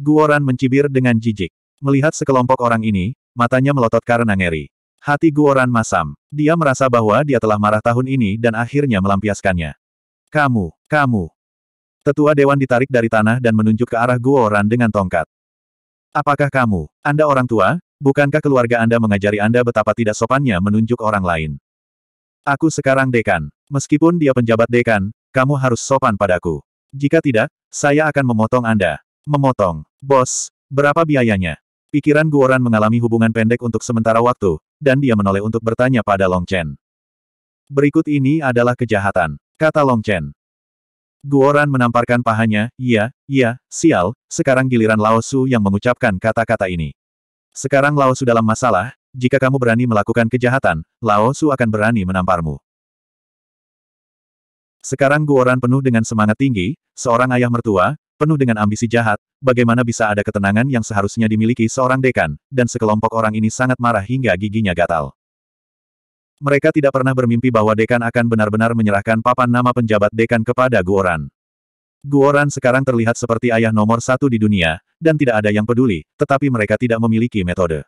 Guoran mencibir dengan jijik. Melihat sekelompok orang ini, matanya melotot karena ngeri. Hati Guoran masam. Dia merasa bahwa dia telah marah tahun ini dan akhirnya melampiaskannya. Kamu, kamu. Tetua Dewan ditarik dari tanah dan menunjuk ke arah Guoran dengan tongkat. Apakah kamu, Anda orang tua, bukankah keluarga Anda mengajari Anda betapa tidak sopannya menunjuk orang lain? Aku sekarang dekan. Meskipun dia penjabat dekan, kamu harus sopan padaku. Jika tidak, saya akan memotong Anda. Memotong. Bos, berapa biayanya? Pikiran Guoran mengalami hubungan pendek untuk sementara waktu, dan dia menoleh untuk bertanya pada Long Chen. Berikut ini adalah kejahatan, kata Long Chen. Guoran menamparkan pahanya, iya, iya, sial, sekarang giliran Lao Su yang mengucapkan kata-kata ini. Sekarang Lao Su dalam masalah, jika kamu berani melakukan kejahatan, Lao Su akan berani menamparmu. Sekarang Guoran penuh dengan semangat tinggi, seorang ayah mertua, penuh dengan ambisi jahat, bagaimana bisa ada ketenangan yang seharusnya dimiliki seorang dekan, dan sekelompok orang ini sangat marah hingga giginya gatal. Mereka tidak pernah bermimpi bahwa Dekan akan benar-benar menyerahkan papan nama penjabat Dekan kepada Guoran. Guoran sekarang terlihat seperti ayah nomor satu di dunia, dan tidak ada yang peduli, tetapi mereka tidak memiliki metode.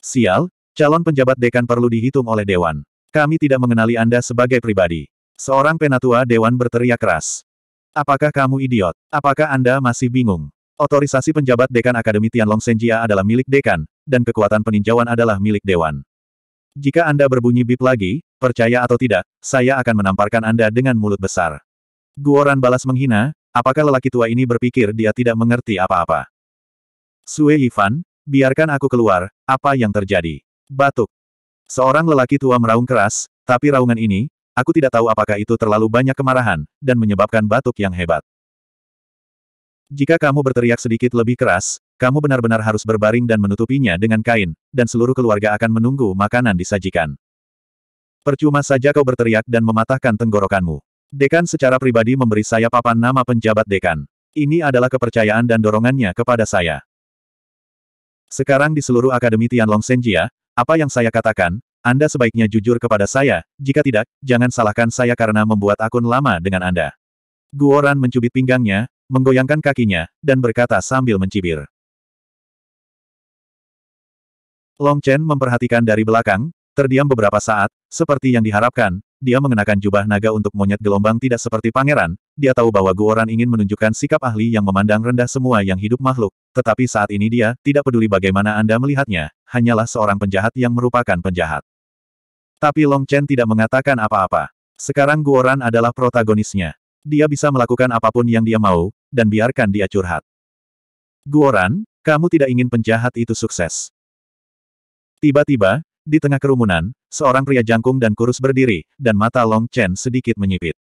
Sial, calon penjabat Dekan perlu dihitung oleh Dewan. Kami tidak mengenali Anda sebagai pribadi. Seorang penatua Dewan berteriak keras. Apakah kamu idiot? Apakah Anda masih bingung? Otorisasi penjabat Dekan Akademi Tianlong Senjia adalah milik Dekan, dan kekuatan peninjauan adalah milik Dewan. Jika Anda berbunyi bip lagi, percaya atau tidak, saya akan menamparkan Anda dengan mulut besar. Guoran balas menghina, apakah lelaki tua ini berpikir dia tidak mengerti apa-apa? Sue Yifan, biarkan aku keluar, apa yang terjadi? Batuk. Seorang lelaki tua meraung keras, tapi raungan ini, aku tidak tahu apakah itu terlalu banyak kemarahan, dan menyebabkan batuk yang hebat. Jika kamu berteriak sedikit lebih keras, kamu benar-benar harus berbaring dan menutupinya dengan kain, dan seluruh keluarga akan menunggu makanan disajikan. Percuma saja kau berteriak dan mematahkan tenggorokanmu. Dekan secara pribadi memberi saya papan nama penjabat dekan. Ini adalah kepercayaan dan dorongannya kepada saya. Sekarang di seluruh Akademi Tianlong Senjia, apa yang saya katakan, Anda sebaiknya jujur kepada saya, jika tidak, jangan salahkan saya karena membuat akun lama dengan Anda. Guoran mencubit pinggangnya, menggoyangkan kakinya, dan berkata sambil mencibir. Long Chen memperhatikan dari belakang, terdiam beberapa saat, seperti yang diharapkan, dia mengenakan jubah naga untuk monyet gelombang tidak seperti pangeran, dia tahu bahwa Guoran ingin menunjukkan sikap ahli yang memandang rendah semua yang hidup makhluk, tetapi saat ini dia, tidak peduli bagaimana Anda melihatnya, hanyalah seorang penjahat yang merupakan penjahat. Tapi Long Chen tidak mengatakan apa-apa. Sekarang Guoran adalah protagonisnya. Dia bisa melakukan apapun yang dia mau, dan biarkan dia curhat. Guoran, kamu tidak ingin penjahat itu sukses. Tiba-tiba, di tengah kerumunan, seorang pria jangkung dan kurus berdiri, dan mata Long Chen sedikit menyipit.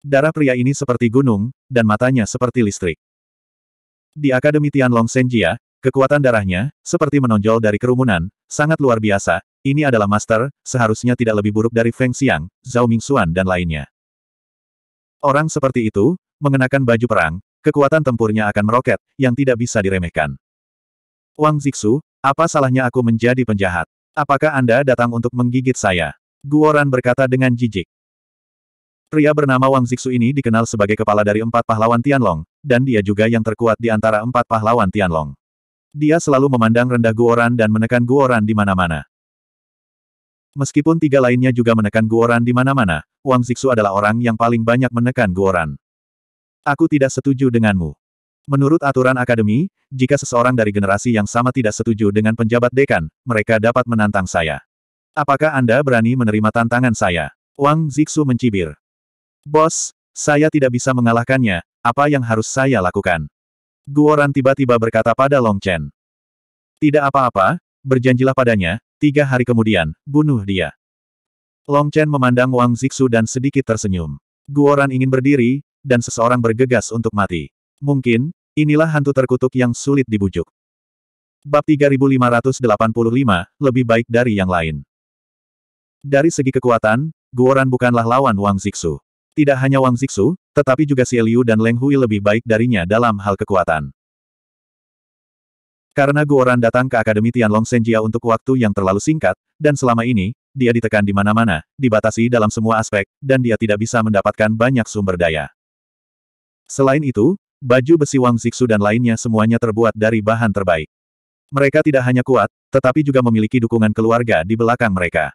Darah pria ini seperti gunung, dan matanya seperti listrik. Di Akademi Tianlong Senjia, kekuatan darahnya, seperti menonjol dari kerumunan, sangat luar biasa, ini adalah master, seharusnya tidak lebih buruk dari Feng Xiang, Zhao Mingxuan dan lainnya. Orang seperti itu, mengenakan baju perang, kekuatan tempurnya akan meroket, yang tidak bisa diremehkan. Wang Zixu, apa salahnya aku menjadi penjahat? Apakah Anda datang untuk menggigit saya? Guoran berkata dengan jijik. Pria bernama Wang Zixu ini dikenal sebagai kepala dari empat pahlawan Tianlong, dan dia juga yang terkuat di antara empat pahlawan Tianlong. Dia selalu memandang rendah Guoran dan menekan Guoran di mana-mana. Meskipun tiga lainnya juga menekan Guoran di mana-mana, Wang Zixu adalah orang yang paling banyak menekan Guoran. Aku tidak setuju denganmu. Menurut aturan akademi, jika seseorang dari generasi yang sama tidak setuju dengan penjabat dekan, mereka dapat menantang saya. Apakah Anda berani menerima tantangan saya? Wang Zixu mencibir. Bos, saya tidak bisa mengalahkannya, apa yang harus saya lakukan? Guoran tiba-tiba berkata pada Long Chen. Tidak apa-apa, berjanjilah padanya, Tiga hari kemudian, bunuh dia. Long Chen memandang Wang Zixu dan sedikit tersenyum. Guoran ingin berdiri, dan seseorang bergegas untuk mati. Mungkin, inilah hantu terkutuk yang sulit dibujuk. Bab 3585, lebih baik dari yang lain. Dari segi kekuatan, Guoran bukanlah lawan Wang Zixu. Tidak hanya Wang Zixu, tetapi juga Xie Liu dan Leng Hui lebih baik darinya dalam hal kekuatan. Karena Guoran datang ke Akademi Tianlong Senjia untuk waktu yang terlalu singkat, dan selama ini, dia ditekan di mana-mana, dibatasi dalam semua aspek, dan dia tidak bisa mendapatkan banyak sumber daya. Selain itu, baju besi Wang Zixu dan lainnya semuanya terbuat dari bahan terbaik. Mereka tidak hanya kuat, tetapi juga memiliki dukungan keluarga di belakang mereka.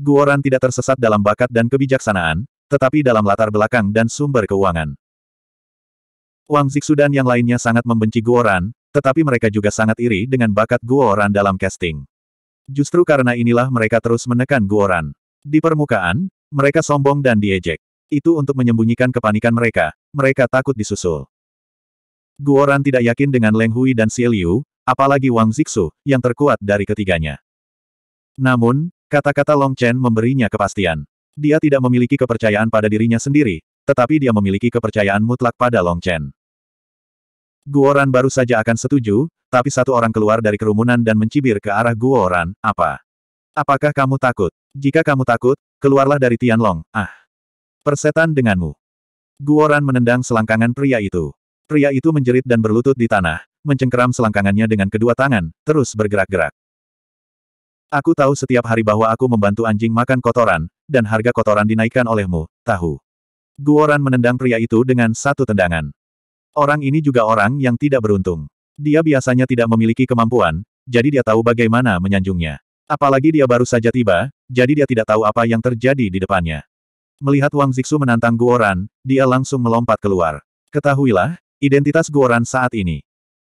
Guoran tidak tersesat dalam bakat dan kebijaksanaan, tetapi dalam latar belakang dan sumber keuangan. Wang Zixu dan yang lainnya sangat membenci Guoran, tetapi mereka juga sangat iri dengan bakat Guoran dalam casting. Justru karena inilah mereka terus menekan Guoran. Di permukaan, mereka sombong dan diejek. Itu untuk menyembunyikan kepanikan mereka, mereka takut disusul. Guoran tidak yakin dengan Leng Hui dan Xie Liu, apalagi Wang Zixu, yang terkuat dari ketiganya. Namun, kata-kata Long Chen memberinya kepastian. Dia tidak memiliki kepercayaan pada dirinya sendiri, tetapi dia memiliki kepercayaan mutlak pada Long Chen. Guoran baru saja akan setuju, tapi satu orang keluar dari kerumunan dan mencibir ke arah Guoran, apa? Apakah kamu takut? Jika kamu takut, keluarlah dari Tianlong, ah. Persetan denganmu. Guoran menendang selangkangan pria itu. Pria itu menjerit dan berlutut di tanah, mencengkeram selangkangannya dengan kedua tangan, terus bergerak-gerak. Aku tahu setiap hari bahwa aku membantu anjing makan kotoran, dan harga kotoran dinaikkan olehmu, tahu. Guoran menendang pria itu dengan satu tendangan. Orang ini juga orang yang tidak beruntung. Dia biasanya tidak memiliki kemampuan, jadi dia tahu bagaimana menyanjungnya. Apalagi dia baru saja tiba, jadi dia tidak tahu apa yang terjadi di depannya. Melihat Wang Zixu menantang Guoran, dia langsung melompat keluar. Ketahuilah, identitas Guoran saat ini.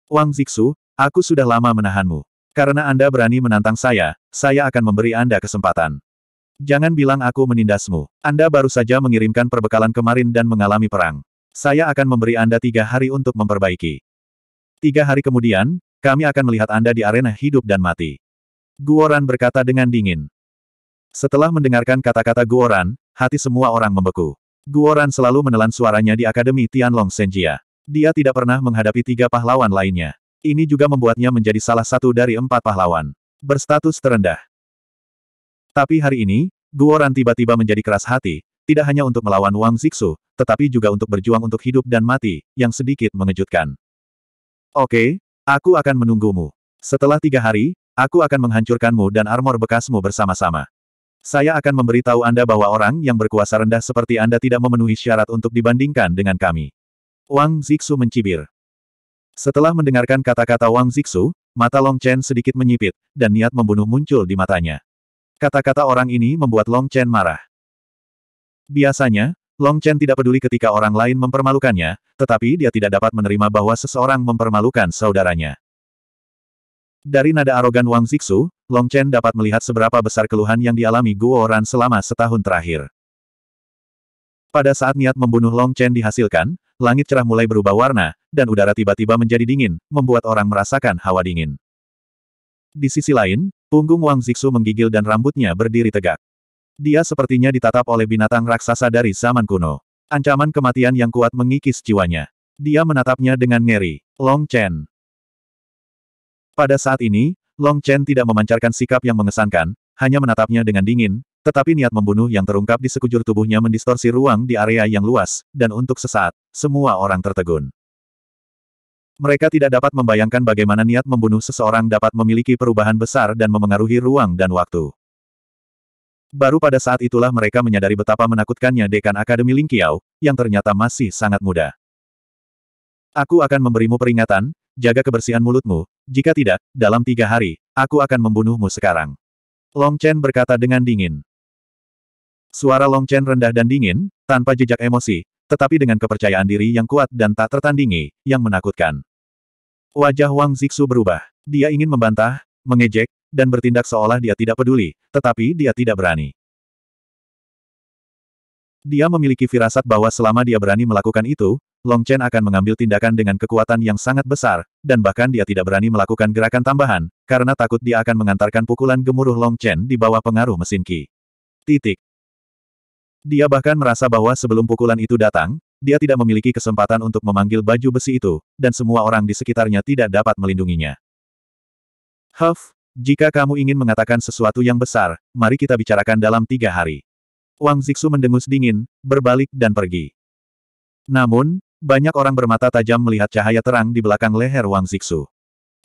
Wang Zixu, aku sudah lama menahanmu. Karena Anda berani menantang saya, saya akan memberi Anda kesempatan. Jangan bilang aku menindasmu. Anda baru saja mengirimkan perbekalan kemarin dan mengalami perang. Saya akan memberi Anda tiga hari untuk memperbaiki. Tiga hari kemudian, kami akan melihat Anda di arena hidup dan mati. Guoran berkata dengan dingin. Setelah mendengarkan kata-kata Guoran, hati semua orang membeku. Guoran selalu menelan suaranya di Akademi Tianlong Senjia. Dia tidak pernah menghadapi tiga pahlawan lainnya. Ini juga membuatnya menjadi salah satu dari empat pahlawan. Berstatus terendah. Tapi hari ini, Guoran tiba-tiba menjadi keras hati, tidak hanya untuk melawan Wang Zixu, tetapi juga untuk berjuang untuk hidup dan mati, yang sedikit mengejutkan. Oke, aku akan menunggumu. Setelah tiga hari, aku akan menghancurkanmu dan armor bekasmu bersama-sama. Saya akan memberitahu Anda bahwa orang yang berkuasa rendah seperti Anda tidak memenuhi syarat untuk dibandingkan dengan kami. Wang Zixu mencibir. Setelah mendengarkan kata-kata Wang Zixu, mata Long Chen sedikit menyipit, dan niat membunuh muncul di matanya. Kata-kata orang ini membuat Long Chen marah. Biasanya, Long Chen tidak peduli ketika orang lain mempermalukannya, tetapi dia tidak dapat menerima bahwa seseorang mempermalukan saudaranya. Dari nada arogan Wang Zixu, Long Chen dapat melihat seberapa besar keluhan yang dialami Guo Ran selama setahun terakhir. Pada saat niat membunuh Long Chen dihasilkan, langit cerah mulai berubah warna, dan udara tiba-tiba menjadi dingin, membuat orang merasakan hawa dingin. Di sisi lain, punggung Wang Zixu menggigil dan rambutnya berdiri tegak. Dia sepertinya ditatap oleh binatang raksasa dari zaman kuno. Ancaman kematian yang kuat mengikis jiwanya. Dia menatapnya dengan ngeri. Long Chen. Pada saat ini, Long Chen tidak memancarkan sikap yang mengesankan, hanya menatapnya dengan dingin, tetapi niat membunuh yang terungkap di sekujur tubuhnya mendistorsi ruang di area yang luas, dan untuk sesaat, semua orang tertegun. Mereka tidak dapat membayangkan bagaimana niat membunuh seseorang dapat memiliki perubahan besar dan memengaruhi ruang dan waktu. Baru pada saat itulah mereka menyadari betapa menakutkannya dekan Akademi Lingqiao, yang ternyata masih sangat muda. Aku akan memberimu peringatan, jaga kebersihan mulutmu, jika tidak, dalam tiga hari, aku akan membunuhmu sekarang. Long Chen berkata dengan dingin. Suara Long Chen rendah dan dingin, tanpa jejak emosi, tetapi dengan kepercayaan diri yang kuat dan tak tertandingi, yang menakutkan. Wajah Wang Zixu berubah. Dia ingin membantah, mengejek, dan bertindak seolah dia tidak peduli, tetapi dia tidak berani. Dia memiliki firasat bahwa selama dia berani melakukan itu, Long Chen akan mengambil tindakan dengan kekuatan yang sangat besar, dan bahkan dia tidak berani melakukan gerakan tambahan, karena takut dia akan mengantarkan pukulan gemuruh Long Chen di bawah pengaruh mesin Qi. Titik. Dia bahkan merasa bahwa sebelum pukulan itu datang, dia tidak memiliki kesempatan untuk memanggil baju besi itu, dan semua orang di sekitarnya tidak dapat melindunginya. Huff, jika kamu ingin mengatakan sesuatu yang besar, mari kita bicarakan dalam tiga hari. Wang Zixu mendengus dingin, berbalik dan pergi. Namun, banyak orang bermata tajam melihat cahaya terang di belakang leher Wang Zixu.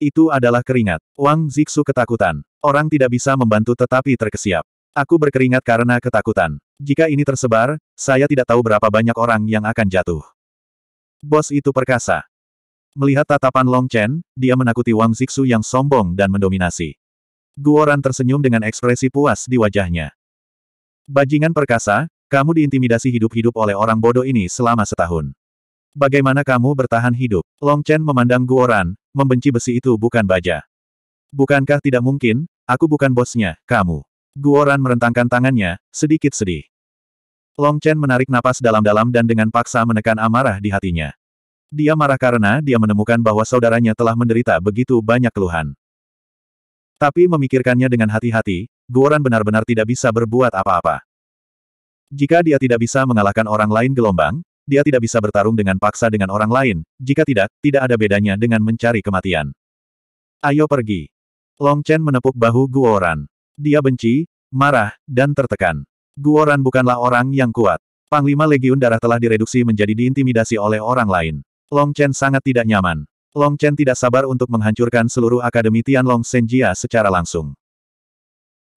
Itu adalah keringat. Wang Zixu ketakutan. Orang tidak bisa membantu tetapi terkesiap. Aku berkeringat karena ketakutan. Jika ini tersebar, saya tidak tahu berapa banyak orang yang akan jatuh. Bos itu perkasa. Melihat tatapan Long Chen, dia menakuti Wang Zixu yang sombong dan mendominasi. Guoran tersenyum dengan ekspresi puas di wajahnya. Bajingan perkasa, kamu diintimidasi hidup-hidup oleh orang bodoh ini selama setahun. Bagaimana kamu bertahan hidup? Long Chen memandang Guoran, membenci besi itu bukan baja. Bukankah tidak mungkin, aku bukan bosnya, kamu. Guoran merentangkan tangannya, sedikit sedih. Long Chen menarik napas dalam-dalam dan dengan paksa menekan amarah di hatinya. Dia marah karena dia menemukan bahwa saudaranya telah menderita begitu banyak keluhan. Tapi memikirkannya dengan hati-hati, Guoran benar-benar tidak bisa berbuat apa-apa. Jika dia tidak bisa mengalahkan orang lain gelombang, dia tidak bisa bertarung dengan paksa dengan orang lain, jika tidak, tidak ada bedanya dengan mencari kematian. Ayo pergi. Long Chen menepuk bahu Guoran. Dia benci, marah, dan tertekan. Guoran bukanlah orang yang kuat. Panglima Legiun Darah telah direduksi menjadi diintimidasi oleh orang lain. Long Chen sangat tidak nyaman. Long Chen tidak sabar untuk menghancurkan seluruh Akademi Tianlong Senjia secara langsung.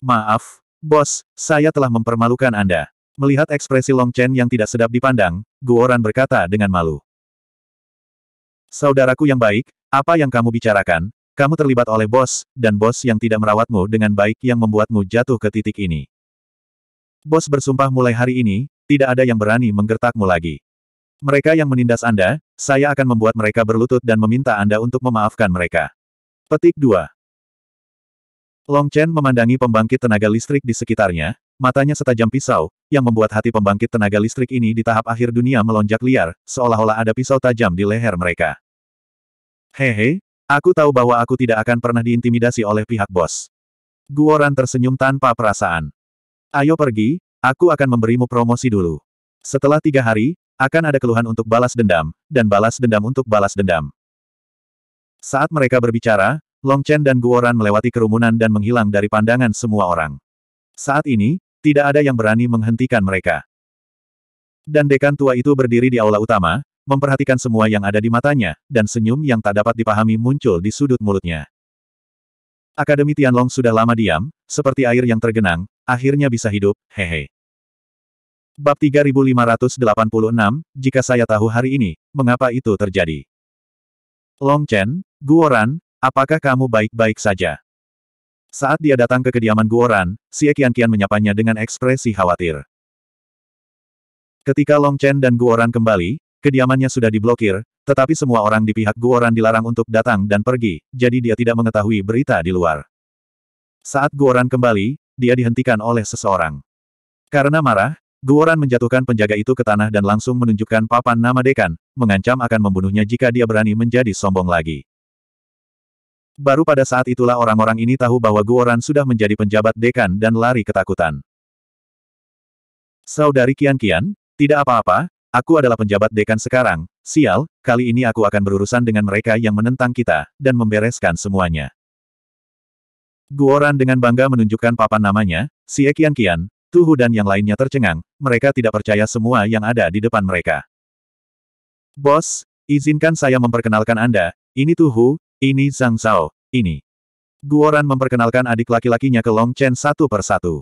Maaf, bos, saya telah mempermalukan Anda. Melihat ekspresi Long Chen yang tidak sedap dipandang, Guoran berkata dengan malu. Saudaraku yang baik, apa yang kamu bicarakan, kamu terlibat oleh bos, dan bos yang tidak merawatmu dengan baik yang membuatmu jatuh ke titik ini. Bos bersumpah mulai hari ini, tidak ada yang berani menggertakmu lagi. Mereka yang menindas Anda, saya akan membuat mereka berlutut dan meminta Anda untuk memaafkan mereka. Petik 2. Long Chen memandangi pembangkit tenaga listrik di sekitarnya, matanya setajam pisau, yang membuat hati pembangkit tenaga listrik ini di tahap akhir dunia melonjak liar, seolah-olah ada pisau tajam di leher mereka. Hehe, aku tahu bahwa aku tidak akan pernah diintimidasi oleh pihak bos. Guoran tersenyum tanpa perasaan. Ayo pergi, aku akan memberimu promosi dulu. Setelah tiga hari, akan ada keluhan untuk balas dendam, dan balas dendam untuk balas dendam. Saat mereka berbicara, Long Chen dan Guoran melewati kerumunan dan menghilang dari pandangan semua orang. Saat ini, tidak ada yang berani menghentikan mereka. Dan dekan tua itu berdiri di aula utama, memperhatikan semua yang ada di matanya, dan senyum yang tak dapat dipahami muncul di sudut mulutnya. Akademi Tianlong sudah lama diam, seperti air yang tergenang, akhirnya bisa hidup, hehe. Bab 3586, jika saya tahu hari ini, mengapa itu terjadi? Long Chen, Guoran, apakah kamu baik-baik saja? Saat dia datang ke kediaman Guoran, Si Ekian kian menyapanya dengan ekspresi khawatir. Ketika Long Chen dan Guoran kembali, kediamannya sudah diblokir, tetapi semua orang di pihak Guoran dilarang untuk datang dan pergi, jadi dia tidak mengetahui berita di luar. Saat Guoran kembali, dia dihentikan oleh seseorang. Karena marah, Guoran menjatuhkan penjaga itu ke tanah dan langsung menunjukkan papan nama dekan, mengancam akan membunuhnya jika dia berani menjadi sombong lagi. Baru pada saat itulah orang-orang ini tahu bahwa Guoran sudah menjadi penjabat dekan dan lari ketakutan. Saudari Kian Kian, tidak apa-apa, aku adalah penjabat dekan sekarang, sial, kali ini aku akan berurusan dengan mereka yang menentang kita, dan membereskan semuanya. Guoran dengan bangga menunjukkan papan namanya, Xie Kian. Tuhu dan yang lainnya tercengang, mereka tidak percaya semua yang ada di depan mereka. Bos, izinkan saya memperkenalkan Anda, ini Tuhu, ini Zhang Zhao, ini. Guoran memperkenalkan adik laki-lakinya ke Long Chen satu per satu.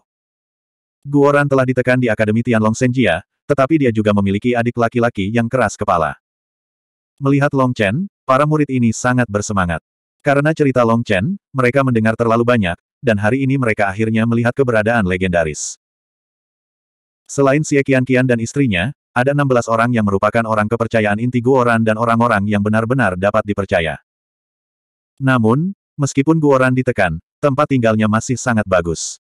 Guoran telah ditekan di Akademi Tianlong Senjia, tetapi dia juga memiliki adik laki-laki yang keras kepala. Melihat Long Chen, para murid ini sangat bersemangat. Karena cerita Long Chen, mereka mendengar terlalu banyak, dan hari ini mereka akhirnya melihat keberadaan legendaris. Selain Xie Qian dan istrinya, ada 16 orang yang merupakan orang kepercayaan inti Guoran dan orang-orang yang benar-benar dapat dipercaya. Namun, meskipun Guoran ditekan, tempat tinggalnya masih sangat bagus.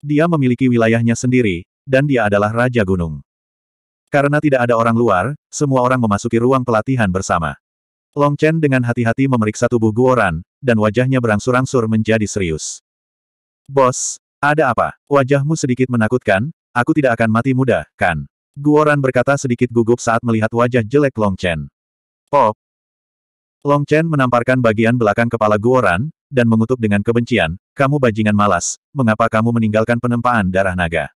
Dia memiliki wilayahnya sendiri, dan dia adalah Raja Gunung. Karena tidak ada orang luar, semua orang memasuki ruang pelatihan bersama. Long Chen dengan hati-hati memeriksa tubuh Guoran, dan wajahnya berangsur-angsur menjadi serius. Bos, ada apa? Wajahmu sedikit menakutkan, Aku tidak akan mati muda, kan? Guoran berkata sedikit gugup saat melihat wajah jelek Long Chen. Pop! Oh. Long Chen menamparkan bagian belakang kepala Guoran, dan mengutuk dengan kebencian, kamu bajingan malas, mengapa kamu meninggalkan penempaan darah naga?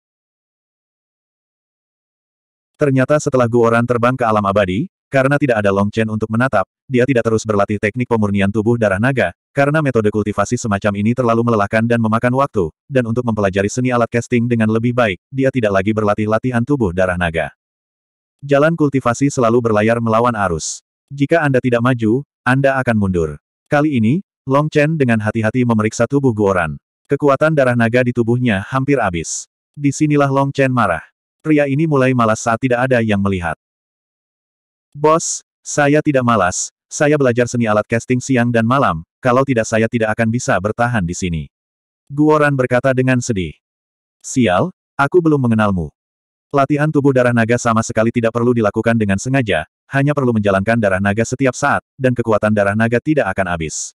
Ternyata setelah Guoran terbang ke alam abadi, karena tidak ada Long Chen untuk menatap, dia tidak terus berlatih teknik pemurnian tubuh darah naga, karena metode kultivasi semacam ini terlalu melelahkan dan memakan waktu, dan untuk mempelajari seni alat casting dengan lebih baik, dia tidak lagi berlatih latihan tubuh darah naga. Jalan kultivasi selalu berlayar melawan arus. Jika Anda tidak maju, Anda akan mundur. Kali ini, Long Chen dengan hati-hati memeriksa tubuh Guoran. Kekuatan darah naga di tubuhnya hampir habis. Disinilah Long Chen marah. Pria ini mulai malas saat tidak ada yang melihat. Bos, saya tidak malas, saya belajar seni alat casting siang dan malam, kalau tidak saya tidak akan bisa bertahan di sini. Guoran berkata dengan sedih. Sial, aku belum mengenalmu. Latihan tubuh darah naga sama sekali tidak perlu dilakukan dengan sengaja, hanya perlu menjalankan darah naga setiap saat, dan kekuatan darah naga tidak akan habis.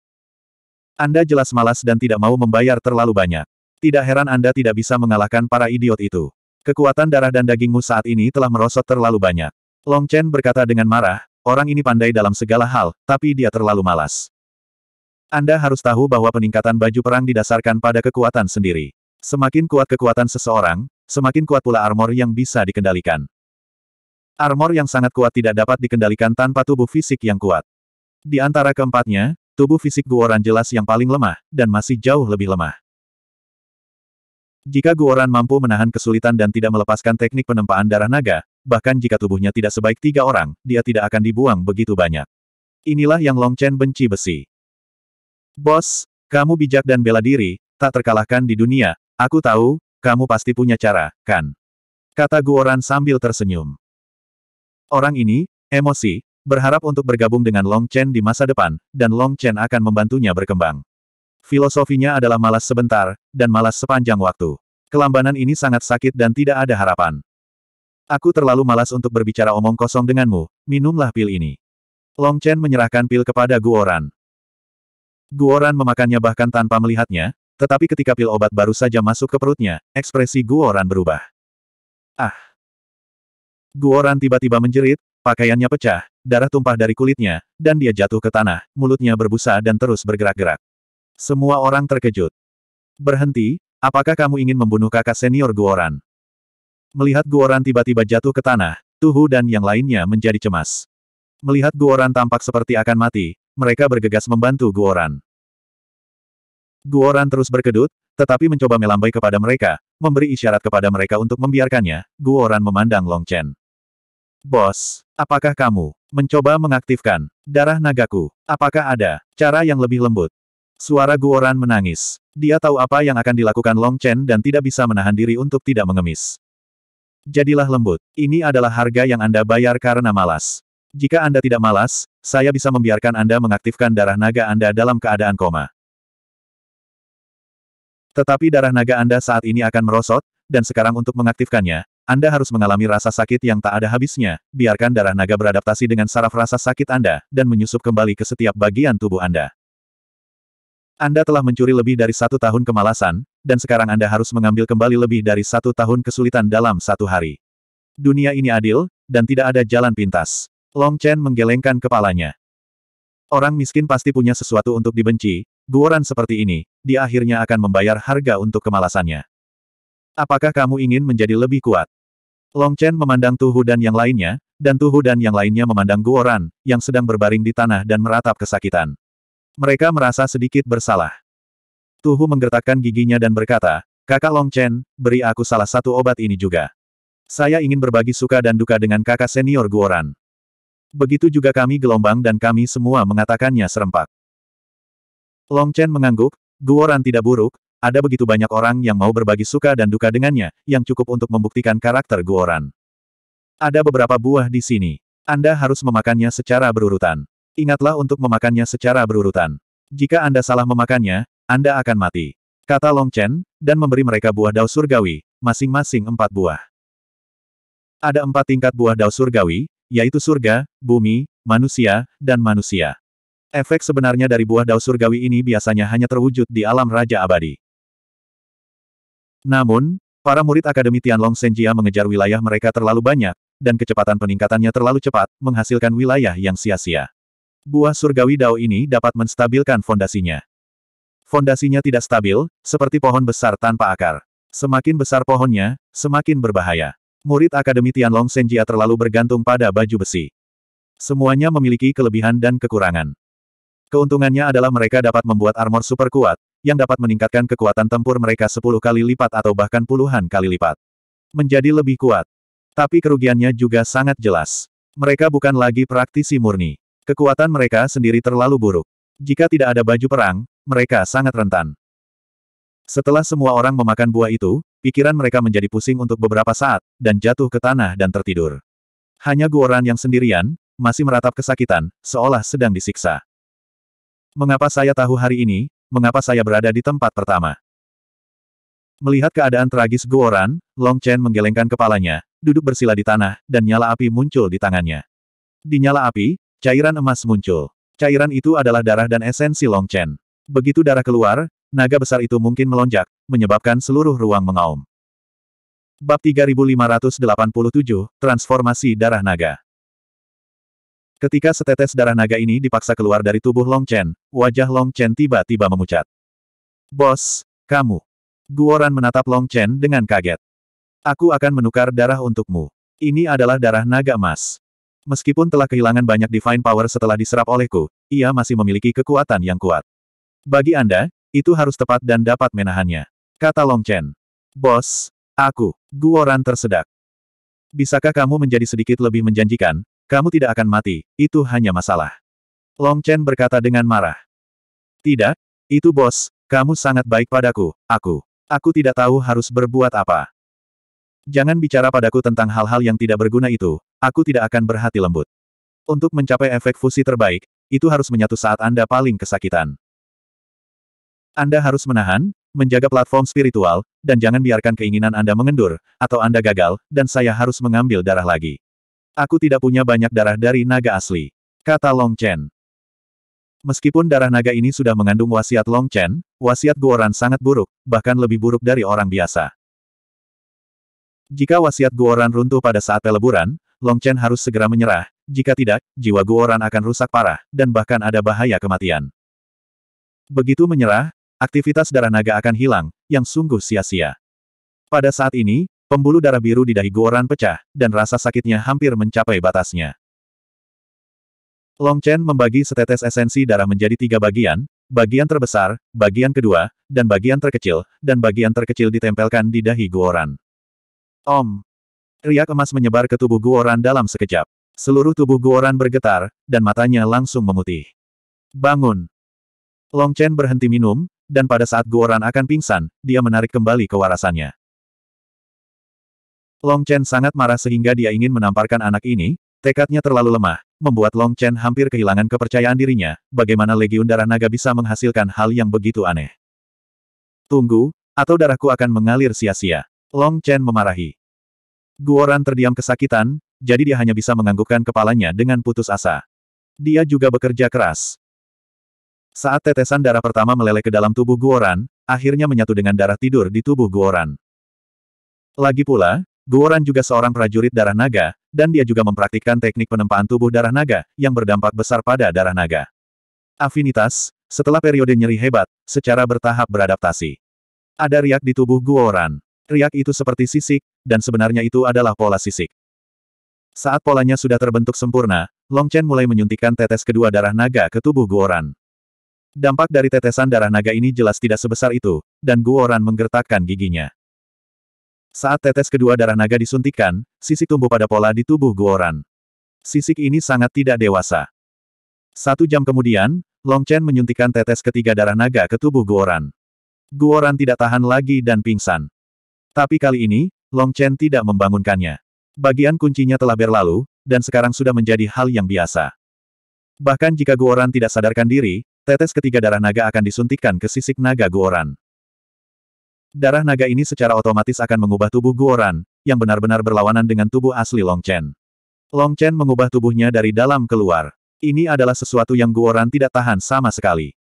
Anda jelas malas dan tidak mau membayar terlalu banyak. Tidak heran Anda tidak bisa mengalahkan para idiot itu. Kekuatan darah dan dagingmu saat ini telah merosot terlalu banyak. Long Chen berkata dengan marah, Orang ini pandai dalam segala hal, tapi dia terlalu malas. Anda harus tahu bahwa peningkatan baju perang didasarkan pada kekuatan sendiri. Semakin kuat kekuatan seseorang, semakin kuat pula armor yang bisa dikendalikan. Armor yang sangat kuat tidak dapat dikendalikan tanpa tubuh fisik yang kuat. Di antara keempatnya, tubuh fisik Guoran jelas yang paling lemah, dan masih jauh lebih lemah. Jika Guoran mampu menahan kesulitan dan tidak melepaskan teknik penempaan darah naga, bahkan jika tubuhnya tidak sebaik tiga orang, dia tidak akan dibuang begitu banyak. Inilah yang Long Chen benci besi. Bos, kamu bijak dan bela diri, tak terkalahkan di dunia, aku tahu, kamu pasti punya cara, kan? Kata Guoran sambil tersenyum. Orang ini, emosi, berharap untuk bergabung dengan Long Chen di masa depan, dan Long Chen akan membantunya berkembang. Filosofinya adalah malas sebentar, dan malas sepanjang waktu. Kelambanan ini sangat sakit dan tidak ada harapan. Aku terlalu malas untuk berbicara omong kosong denganmu, minumlah pil ini. Long Chen menyerahkan pil kepada Guoran. Guoran memakannya bahkan tanpa melihatnya, tetapi ketika pil obat baru saja masuk ke perutnya, ekspresi Guoran berubah. Ah! Guoran tiba-tiba menjerit, pakaiannya pecah, darah tumpah dari kulitnya, dan dia jatuh ke tanah, mulutnya berbusa dan terus bergerak-gerak. Semua orang terkejut. Berhenti, apakah kamu ingin membunuh kakak senior Guoran? Melihat Guoran tiba-tiba jatuh ke tanah, Tuhu dan yang lainnya menjadi cemas. Melihat Guoran tampak seperti akan mati, mereka bergegas membantu Guoran. Guoran terus berkedut, tetapi mencoba melambai kepada mereka, memberi isyarat kepada mereka untuk membiarkannya, Guoran memandang Long Chen. Bos, apakah kamu mencoba mengaktifkan darah nagaku? Apakah ada cara yang lebih lembut? Suara Guoran menangis. Dia tahu apa yang akan dilakukan Long Chen dan tidak bisa menahan diri untuk tidak mengemis. Jadilah lembut. Ini adalah harga yang Anda bayar karena malas. Jika Anda tidak malas, saya bisa membiarkan Anda mengaktifkan darah naga Anda dalam keadaan koma. Tetapi darah naga Anda saat ini akan merosot, dan sekarang untuk mengaktifkannya, Anda harus mengalami rasa sakit yang tak ada habisnya. Biarkan darah naga beradaptasi dengan saraf rasa sakit Anda, dan menyusup kembali ke setiap bagian tubuh Anda. Anda telah mencuri lebih dari satu tahun kemalasan, dan sekarang Anda harus mengambil kembali lebih dari satu tahun kesulitan dalam satu hari. Dunia ini adil, dan tidak ada jalan pintas. Long Chen menggelengkan kepalanya. Orang miskin pasti punya sesuatu untuk dibenci, guoran seperti ini, dia akhirnya akan membayar harga untuk kemalasannya. Apakah kamu ingin menjadi lebih kuat? Long Chen memandang Tuhu dan yang lainnya, dan Tuhu dan yang lainnya memandang Guoran, yang sedang berbaring di tanah dan meratap kesakitan. Mereka merasa sedikit bersalah. Tuhu menggertakkan giginya dan berkata, Kakak Long Chen, beri aku salah satu obat ini juga. Saya ingin berbagi suka dan duka dengan kakak senior Guoran. Begitu juga kami gelombang dan kami semua mengatakannya serempak. Long Chen mengangguk, Guoran tidak buruk, ada begitu banyak orang yang mau berbagi suka dan duka dengannya, yang cukup untuk membuktikan karakter Guoran. Ada beberapa buah di sini. Anda harus memakannya secara berurutan. Ingatlah untuk memakannya secara berurutan. Jika Anda salah memakannya, Anda akan mati. Kata Long Chen, dan memberi mereka buah dao surgawi, masing-masing empat buah. Ada empat tingkat buah dao surgawi, yaitu surga, bumi, manusia, dan manusia. Efek sebenarnya dari buah dao surgawi ini biasanya hanya terwujud di alam Raja Abadi. Namun, para murid Akademi Tianlong Senjia mengejar wilayah mereka terlalu banyak, dan kecepatan peningkatannya terlalu cepat, menghasilkan wilayah yang sia-sia. Buah surgawi dao ini dapat menstabilkan fondasinya. Fondasinya tidak stabil, seperti pohon besar tanpa akar. Semakin besar pohonnya, semakin berbahaya. Murid Akademi Tianlong Senjia terlalu bergantung pada baju besi. Semuanya memiliki kelebihan dan kekurangan. Keuntungannya adalah mereka dapat membuat armor super kuat, yang dapat meningkatkan kekuatan tempur mereka 10 kali lipat atau bahkan puluhan kali lipat. Menjadi lebih kuat. Tapi kerugiannya juga sangat jelas. Mereka bukan lagi praktisi murni. Kekuatan mereka sendiri terlalu buruk. Jika tidak ada baju perang, mereka sangat rentan. Setelah semua orang memakan buah itu, pikiran mereka menjadi pusing untuk beberapa saat, dan jatuh ke tanah dan tertidur. Hanya Guoran yang sendirian, masih meratap kesakitan, seolah sedang disiksa. Mengapa saya tahu hari ini, mengapa saya berada di tempat pertama? Melihat keadaan tragis Guoran, Long Chen menggelengkan kepalanya, duduk bersila di tanah, dan nyala api muncul di tangannya. Di nyala api, Cairan emas muncul. Cairan itu adalah darah dan esensi Long Chen. Begitu darah keluar, naga besar itu mungkin melonjak, menyebabkan seluruh ruang mengaum. Bab 3587, Transformasi Darah Naga Ketika setetes darah naga ini dipaksa keluar dari tubuh Long Chen, wajah Long Chen tiba-tiba memucat. Bos, kamu. Guoran menatap Long Chen dengan kaget. Aku akan menukar darah untukmu. Ini adalah darah naga emas. Meskipun telah kehilangan banyak divine power setelah diserap olehku, ia masih memiliki kekuatan yang kuat. Bagi Anda, itu harus tepat dan dapat menahannya. Kata Long Chen. Bos, aku, Guoran tersedak. Bisakah kamu menjadi sedikit lebih menjanjikan? Kamu tidak akan mati, itu hanya masalah. Long Chen berkata dengan marah. Tidak, itu bos, kamu sangat baik padaku, aku. Aku tidak tahu harus berbuat apa. Jangan bicara padaku tentang hal-hal yang tidak berguna itu, aku tidak akan berhati lembut. Untuk mencapai efek fusi terbaik, itu harus menyatu saat Anda paling kesakitan. Anda harus menahan, menjaga platform spiritual, dan jangan biarkan keinginan Anda mengendur, atau Anda gagal, dan saya harus mengambil darah lagi. Aku tidak punya banyak darah dari naga asli. Kata Long Chen. Meskipun darah naga ini sudah mengandung wasiat Long Chen, wasiat Guoran sangat buruk, bahkan lebih buruk dari orang biasa. Jika wasiat Guoran runtuh pada saat peleburan, Long Chen harus segera menyerah, jika tidak, jiwa Guoran akan rusak parah, dan bahkan ada bahaya kematian. Begitu menyerah, aktivitas darah naga akan hilang, yang sungguh sia-sia. Pada saat ini, pembuluh darah biru di dahi Guoran pecah, dan rasa sakitnya hampir mencapai batasnya. Long Chen membagi setetes esensi darah menjadi tiga bagian, bagian terbesar, bagian kedua, dan bagian terkecil, dan bagian terkecil ditempelkan di dahi Guoran. Om! Riak emas menyebar ke tubuh Guoran dalam sekejap. Seluruh tubuh Guoran bergetar, dan matanya langsung memutih. Bangun! Long Chen berhenti minum, dan pada saat Guoran akan pingsan, dia menarik kembali kewarasannya. Long Chen sangat marah sehingga dia ingin menamparkan anak ini, tekadnya terlalu lemah, membuat Long Chen hampir kehilangan kepercayaan dirinya, bagaimana Legiun Darah Naga bisa menghasilkan hal yang begitu aneh. Tunggu, atau darahku akan mengalir sia-sia. Long Chen memarahi. Guoran terdiam kesakitan, jadi dia hanya bisa menganggukkan kepalanya dengan putus asa. Dia juga bekerja keras. Saat tetesan darah pertama meleleh ke dalam tubuh Guoran, akhirnya menyatu dengan darah tidur di tubuh Guoran. Lagi pula, Guoran juga seorang prajurit darah naga, dan dia juga mempraktikkan teknik penempaan tubuh darah naga, yang berdampak besar pada darah naga. Afinitas, setelah periode nyeri hebat, secara bertahap beradaptasi. Ada riak di tubuh Guoran. Riak itu seperti sisik, dan sebenarnya itu adalah pola sisik. Saat polanya sudah terbentuk sempurna, Long Chen mulai menyuntikkan tetes kedua darah naga ke tubuh Guoran. Dampak dari tetesan darah naga ini jelas tidak sebesar itu, dan Guoran menggertakkan giginya. Saat tetes kedua darah naga disuntikan, sisik tumbuh pada pola di tubuh Guoran. Sisik ini sangat tidak dewasa. Satu jam kemudian, Long Chen menyuntikkan tetes ketiga darah naga ke tubuh Guoran. Guoran tidak tahan lagi dan pingsan. Tapi kali ini, Long Chen tidak membangunkannya. Bagian kuncinya telah berlalu, dan sekarang sudah menjadi hal yang biasa. Bahkan jika Guoran tidak sadarkan diri, tetes ketiga darah naga akan disuntikkan ke sisik naga Guoran. Darah naga ini secara otomatis akan mengubah tubuh Guoran, yang benar-benar berlawanan dengan tubuh asli Long Chen. Long Chen mengubah tubuhnya dari dalam keluar. Ini adalah sesuatu yang Guoran tidak tahan sama sekali.